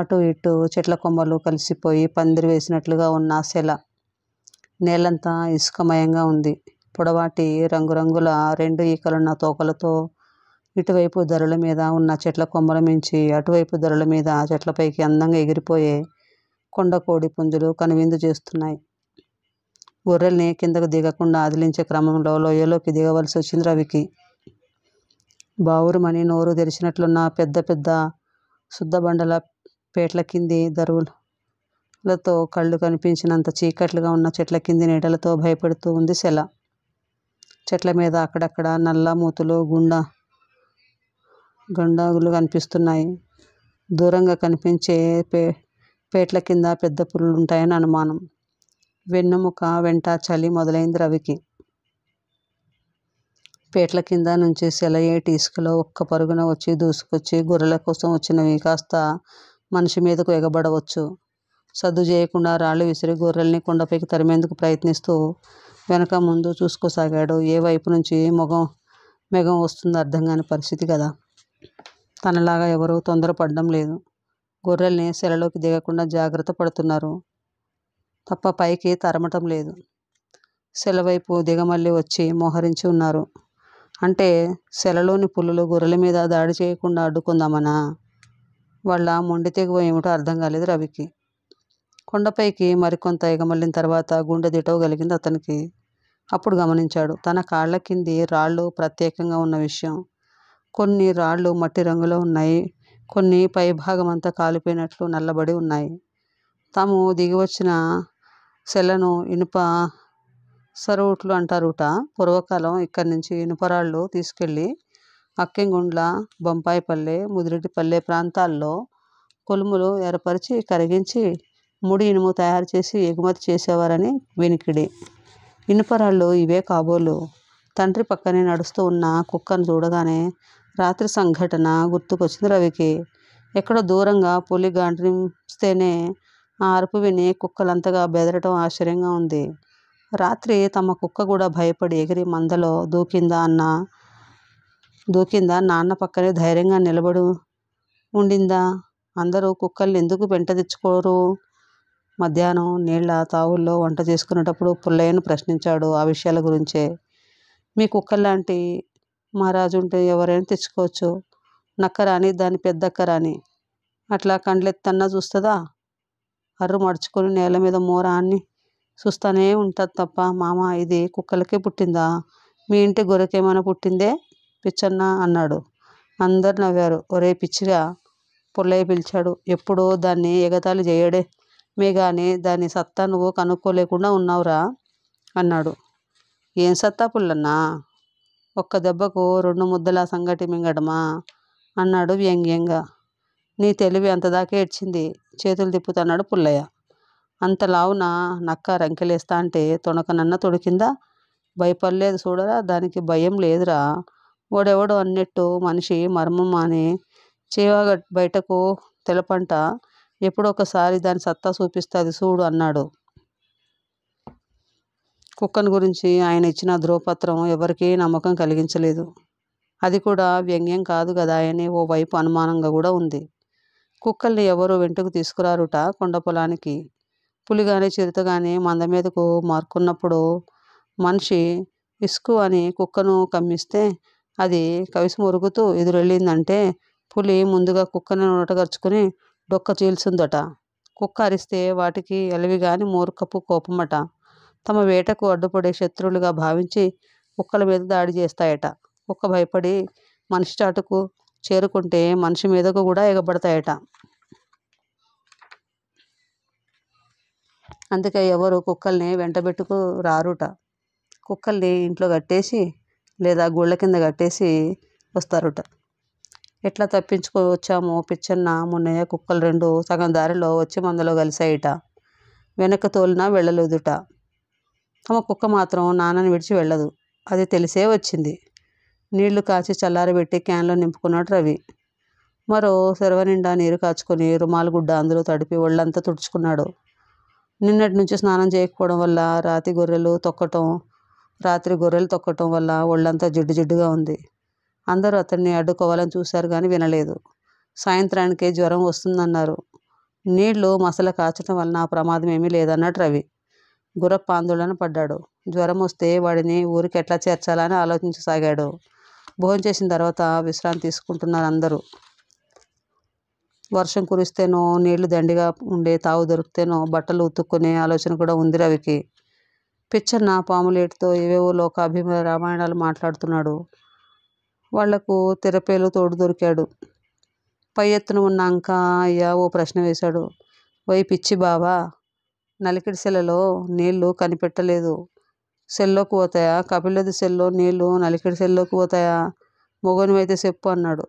అటు ఇటు చెట్ల కొమ్మలు కలిసిపోయి పందిరి వేసినట్లుగా ఉన్న శిల నేలంతా ఇసుకమయంగా ఉంది పొడవాటి రంగురంగుల రెండు ఈకలున్న తోకలతో ఇటువైపు ధరల మీద ఉన్న చెట్ల కొమ్మల మించి అటువైపు ధరల మీద చెట్లపైకి అందంగా ఎగిరిపోయే కొండ కోడి పుంజులు కనువిందు చేస్తున్నాయి గొర్రెల్ని కిందకు దిగకుండా అదిలించే క్రమంలో లోయలోకి దిగవలసి వచ్చింది రవికి బావురుమని నోరు తెరిచినట్లున్న పెద్ద పెద్ద శుద్ధబండల పేట్ల కింది దరువులతో కళ్ళు కనిపించినంత చీకట్లుగా ఉన్న చెట్ల కింది నీడలతో భయపెడుతూ ఉంది శల చెట్ల మీద అక్కడక్కడ నల్ల మూతులు గుండ గండాగులు కనిపిస్తున్నాయి దూరంగా కనిపించే పే పేట్ల కింద పెద్ద ఉంటాయని అనుమానం వెన్నెముక వెంట చలి మొదలైంది రవికి పీటల కింద నుంచి సెలయే టీసుకలో ఒక్క పరుగున వచ్చి దూసుకొచ్చి గొర్రెల కోసం వచ్చినవి కాస్త మనిషి మీదకు ఎగబడవచ్చు సర్దు చేయకుండా రాళ్ళు విసిరి గొర్రెల్ని కొండపైకి తరిమేందుకు ప్రయత్నిస్తూ వెనక ముందు చూసుకోసాగాడు ఏ వైపు నుంచి మొగం మెగం వస్తుంది అర్థం కాని పరిస్థితి కదా తనలాగా ఎవరూ తొందరపడడం లేదు గొర్రెల్ని సెలలోకి దిగకుండా జాగ్రత్త పడుతున్నారు తప్ప పైకి తరమటం లేదు సెలవైపు దిగమల్లి వచ్చి మోహరించి ఉన్నారు అంటే సెలలోని పులులు గొర్రెల మీద దాడి చేయకుండా అడ్డుకుందామనా వాళ్ళ మొండి తెగువ ఏమిటో అర్థం కాలేదు రవికి కొండపైకి మరికొంత ఎగమల్లిన తర్వాత గుండె దిటవగలిగింది అతనికి అప్పుడు గమనించాడు తన కాళ్ళ కింది రాళ్ళు ప్రత్యేకంగా ఉన్న విషయం కొన్ని రాళ్ళు మట్టి రంగులో ఉన్నాయి కొన్ని పైభాగం అంతా కాలిపోయినట్లు నల్లబడి ఉన్నాయి తాము దిగివచ్చిన సెలను ఇనుప అంటారు అంటారుట పూర్వకాలం ఇక్కడి నుంచి ఇనుపరాళ్ళు తీసుకెళ్ళి అక్కింగుండ్ల బొంపాయిపల్లె ముదిరెడ్డిపల్లె ప్రాంతాల్లో కొలుములు ఏర్పరిచి కరిగించి ముడి ఇనుము తయారు చేసి ఎగుమతి చేసేవారని వినికిడి ఇనుపరాళ్ళు ఇవే కాబోలు తండ్రి పక్కనే నడుస్తూ ఉన్న కుక్కను చూడగానే రాత్రి సంఘటన గుర్తుకొచ్చింది రవికి ఎక్కడో దూరంగా పులి గాండ్రిస్తేనే ఆ అరుపు విని కుక్కలంతగా బెదరటం ఆశ్చర్యంగా ఉంది రాత్రి తమ కుక్క కూడా భయపడి ఎగిరి మందలో దూకిందా అన్న దూకిందా నాన్న పక్కనే ధైర్యంగా నిలబడు ఉండిందా అందరూ కుక్కల్ని ఎందుకు పెంట తెచ్చుకోరు మధ్యాహ్నం నీళ్ళ తావుల్లో వంట చేసుకునేటప్పుడు పుల్లయ్యను ప్రశ్నించాడు ఆ విషయాల గురించే మీ కుక్కల్లాంటి మహారాజు ఉంటే ఎవరైనా తెచ్చుకోవచ్చు నక్కరాని దాని పెద్దక్కరాని అట్లా కండ్లెత్తన్నా చూస్తుందా అర్రు మడుచుకొని నేల మీద మోరాన్ని చూస్తూనే ఉంటుంది తప్ప మామ ఇది కుక్కలకే పుట్టిందా మీ ఇంటి గొర్రెకేమైనా పుట్టిందే పిచ్చన్న అన్నాడు అందరు నవ్వారు ఒరే పిచ్చిగా పుల్లయ్య పిలిచాడు ఎప్పుడో దాన్ని ఎగతాళి చేయడే మీ కానీ దాని సత్తా నువ్వు కనుక్కోలేకుండా ఉన్నావురా అన్నాడు ఏం సత్తా పుల్లన్నా ఒక్క దెబ్బకు రెండు ముద్దల సంగటి మింగడమా అన్నాడు వ్యంగ్యంగా నీ తెలివి అంతదాకే ఇచ్చింది చేతులు తిప్పుతన్నాడు పుల్లయ్య అంత లావున నక్క రంకెలేస్తా అంటే తొణకనన్న తొడికిందా భయపడలేదు చూడరా దానికి భయం లేదురా ఓడెవడో అన్నట్టు మనిషి మర్మం అని చేవగ బయటకు తెలపంట ఎప్పుడొకసారి దాని సత్తా చూపిస్తుంది చూడు అన్నాడు కుక్కను గురించి ఆయన ఇచ్చిన ధ్రువపత్రం ఎవరికీ నమ్మకం కలిగించలేదు అది కూడా వ్యంగ్యం కాదు కదా అని ఓ వైపు అనుమానంగా కూడా ఉంది కుక్కల్ని ఎవరు వెంటకు తీసుకురారుట కొండ పొలానికి పులి కానీ చిరుత కానీ మంద మీదకు మార్కున్నప్పుడు మనిషి ఇసుకు అని కుక్కను కమ్మిస్తే అది కవిసి మురుగుతూ ఎదురెళ్ళిందంటే పులి ముందుగా కుక్కను నొటగరుచుకుని డొక్క చీల్చుందట కుక్క అరిస్తే వాటికి ఎలవి కానీ మూర్ఖపు కోపమట తమ వేటకు అడ్డుపడే శత్రువులుగా భావించి కుక్కల మీద దాడి చేస్తాయట కుక్క భయపడి మనిషి చాటుకు చేరుకుంటే మనిషి మీదకు కూడా ఎగబడతాయట అందుకే ఎవరు కుక్కల్ని వెంటబెట్టుకు రారుట కుక్కల్ని ఇంట్లో కట్టేసి లేదా గుళ్ళ కింద కట్టేసి వస్తారుట ఎట్లా తప్పించుకొచ్చామో పిచ్చన్న మున్నయ్య కుక్కలు రెండు సగం దారిలో వచ్చి మందలో కలిసాయిట వెనక తోలినా వెళ్ళలేదుట తమ కుక్క మాత్రం నాన్నని విడిచి వెళ్ళదు అది తెలిసే వచ్చింది నీళ్లు కాచి చల్లారబెట్టి క్యాన్లో నింపుకున్నాడు రవి మరో సెరవ నిండా నీరు కాచుకొని రుమాలు గుడ్డ అందులో తడిపి ఒళ్ళంతా తుడుచుకున్నాడు నిన్నటి నుంచి స్నానం చేయకపోవడం వల్ల రాతి గొర్రెలు తొక్కటం రాత్రి గొర్రెలు తొక్కటం వల్ల ఒళ్ళంతా జిడ్డు జిడ్డుగా ఉంది అందరూ అతన్ని అడ్డుకోవాలని చూశారు కానీ వినలేదు సాయంత్రానికే జ్వరం వస్తుందన్నారు నీళ్లు మసల కాచడం వలన ప్రమాదం ఏమీ లేదన్నాడు రవి గురప్ప ఆందోళన పడ్డాడు జ్వరం వస్తే వాడిని ఊరికి ఎట్లా చేర్చాలని ఆలోచించసాగాడు భోజనం చేసిన తర్వాత విశ్రాంతి తీసుకుంటున్నారు అందరూ వర్షం కురిస్తేనో నీళ్లు దండిగా ఉండే తావు దొరికితేనో బట్టలు ఉతుక్కునే ఆలోచన కూడా ఉంది రవికి పిచ్చన్న పాములేటితో ఏవేవో లోక అభిమాన రామాయణాలు మాట్లాడుతున్నాడు వాళ్లకు తెరపేలు తోడు దొరికాడు పై ఎత్తున ఉన్న అంక అయ్యా ఓ ప్రశ్న వేశాడు వై పిచ్చి బావా నలికిడి సెలలో నీళ్లు కనిపెట్టలేదు సెల్లోకి పోతాయా కపిలది సెల్లో నీళ్లు నలికిడి సెల్లోకి పోతాయా మొగనివైతే చెప్పు అన్నాడు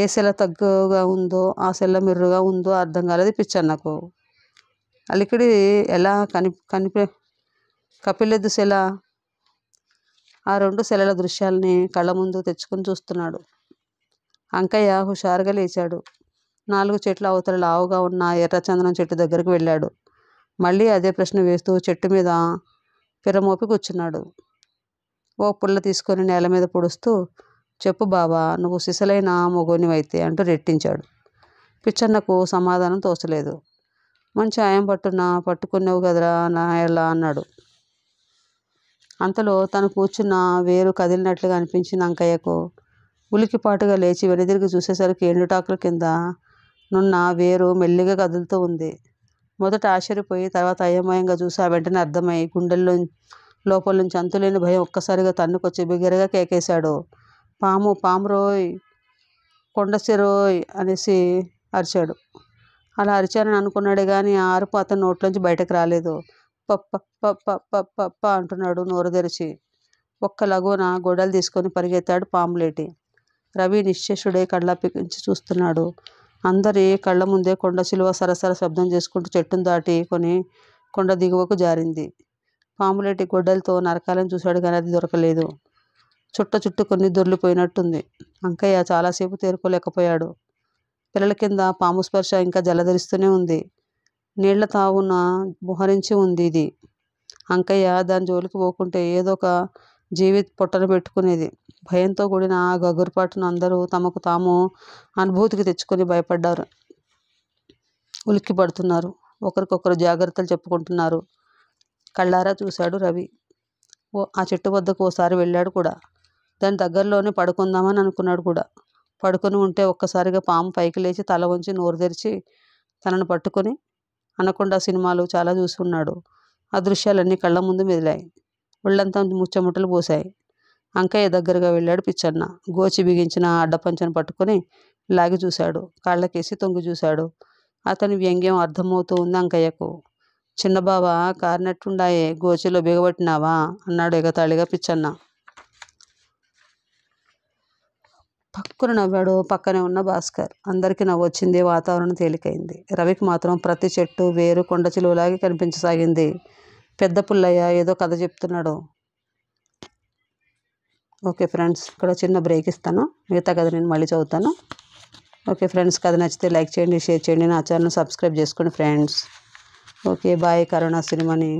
ఏ సెల తగ్గుగా ఉందో ఆ సెల మెర్రుగా ఉందో అర్థం కాలేదు పిచ్చర్ నాకు అలికిడి ఎలా కని కనిపి కపిలెద్దు సెల ఆ రెండు సెలల దృశ్యాల్ని కళ్ళ ముందు తెచ్చుకొని చూస్తున్నాడు అంకయ్య హుషారుగా లేచాడు నాలుగు చెట్ల అవతల లావుగా ఉన్న ఎర్రచందనం చెట్టు దగ్గరికి వెళ్ళాడు మళ్ళీ అదే ప్రశ్న వేస్తూ చెట్టు మీద పిరమోపి కూర్చున్నాడు ఓ పుల్ల తీసుకొని నేల మీద పొడుస్తూ చెప్పు బాబా నువ్వు సిసలైన మొగోనివైతే అంటూ రెట్టించాడు పిచ్చన్నకు సమాధానం తోచలేదు మంచి ఆయం పట్టున్న పట్టుకున్నావు కదరా నాయలా అన్నాడు అంతలో తను కూర్చున్న వేరు కదిలినట్లుగా అనిపించిన అంకయ్యకు ఉలికిపాటుగా లేచి వెనుదిరిగి చూసేసరికి ఎండుటాకుల కింద నున్న వేరు మెల్లిగా కదులుతూ ఉంది మొదట ఆశ్చర్యపోయి తర్వాత అయోమయంగా చూసి ఆ వెంటనే అర్థమై గుండెల్లో లోపల నుంచి అంతులేని భయం ఒక్కసారిగా తన్నుకొచ్చి బిగ్గరగా కేకేశాడు పాము పామురోయ్ కొండసిరోయ్ అనేసి అరిచాడు అలా అరిచానని అనుకున్నాడే కానీ ఆ అరుపు అతను నోట్లోంచి బయటకు రాలేదు పప్ప పప్ప పప్ప పప్ప అంటున్నాడు నోరు తెరిచి ఒక్క లగున గొడవలు తీసుకొని పరిగెత్తాడు పాములేటి రవి నిశ్చేషుడే కళ్ళాపించి చూస్తున్నాడు అందరి కళ్ళ ముందే కొండ శిలువ సరసర శబ్దం చేసుకుంటూ చెట్టును దాటి కొని కొండ దిగువకు జారింది పాములేటి గొడ్డలతో నరకాలను చూశాడు కానీ అది దొరకలేదు చుట్ట కొన్ని దొర్లిపోయినట్టుంది అంకయ్య చాలాసేపు తేరుకోలేకపోయాడు పిల్లల కింద పాము స్పర్శ ఇంకా జలధరిస్తూనే ఉంది నీళ్ల తావున మోహరించి ఉంది ఇది అంకయ్య దాని జోలికి పోకుంటే ఏదో ఒక జీవిత పొట్టను పెట్టుకునేది భయంతో కూడిన ఆ గగురుపాటును అందరూ తమకు తాము అనుభూతికి తెచ్చుకొని భయపడ్డారు ఉలిక్కి పడుతున్నారు ఒకరికొకరు జాగ్రత్తలు చెప్పుకుంటున్నారు కళ్ళారా చూశాడు రవి ఓ ఆ చెట్టు వద్దకు ఓసారి వెళ్ళాడు కూడా దాని దగ్గరలోనే పడుకుందామని అనుకున్నాడు కూడా పడుకుని ఉంటే ఒక్కసారిగా పాము పైకి లేచి తల వంచి నోరు తెరిచి తనను పట్టుకొని అనకుండా సినిమాలు చాలా చూసుకున్నాడు ఆ దృశ్యాలన్నీ కళ్ళ ముందు మెదిలాయి ఒళ్ళంతా ముచ్చముట్టలు పోసాయి అంకయ్య దగ్గరగా వెళ్ళాడు పిచ్చన్న గోచి బిగించిన అడ్డపంచను పట్టుకొని లాగి చూశాడు కాళ్ళకేసి తొంగి చూశాడు అతని వ్యంగ్యం అర్థమవుతూ ఉంది అంకయ్యకు చిన్నబాబా కారినట్టుండాయే గోచిలో బిగబట్టినావా అన్నాడు ఎగతాళిగా పిచ్చన్న పక్కన నవ్వాడు పక్కనే ఉన్న భాస్కర్ అందరికీ నవ్వొచ్చింది వాతావరణం తేలికైంది రవికి మాత్రం ప్రతి చెట్టు వేరు కొండ చెలువులాగే కనిపించసాగింది పెద్ద పుల్లయ్య ఏదో కథ చెప్తున్నాడు ఓకే ఫ్రెండ్స్ ఇక్కడ చిన్న బ్రేక్ ఇస్తాను మిగతా కథ నేను మళ్ళీ చదువుతాను ఓకే ఫ్రెండ్స్ కథ నచ్చితే లైక్ చేయండి షేర్ చేయండి నా ఛానల్ సబ్స్క్రైబ్ చేసుకోండి ఫ్రెండ్స్ ఓకే బాయ్ కరోనా సినిమాని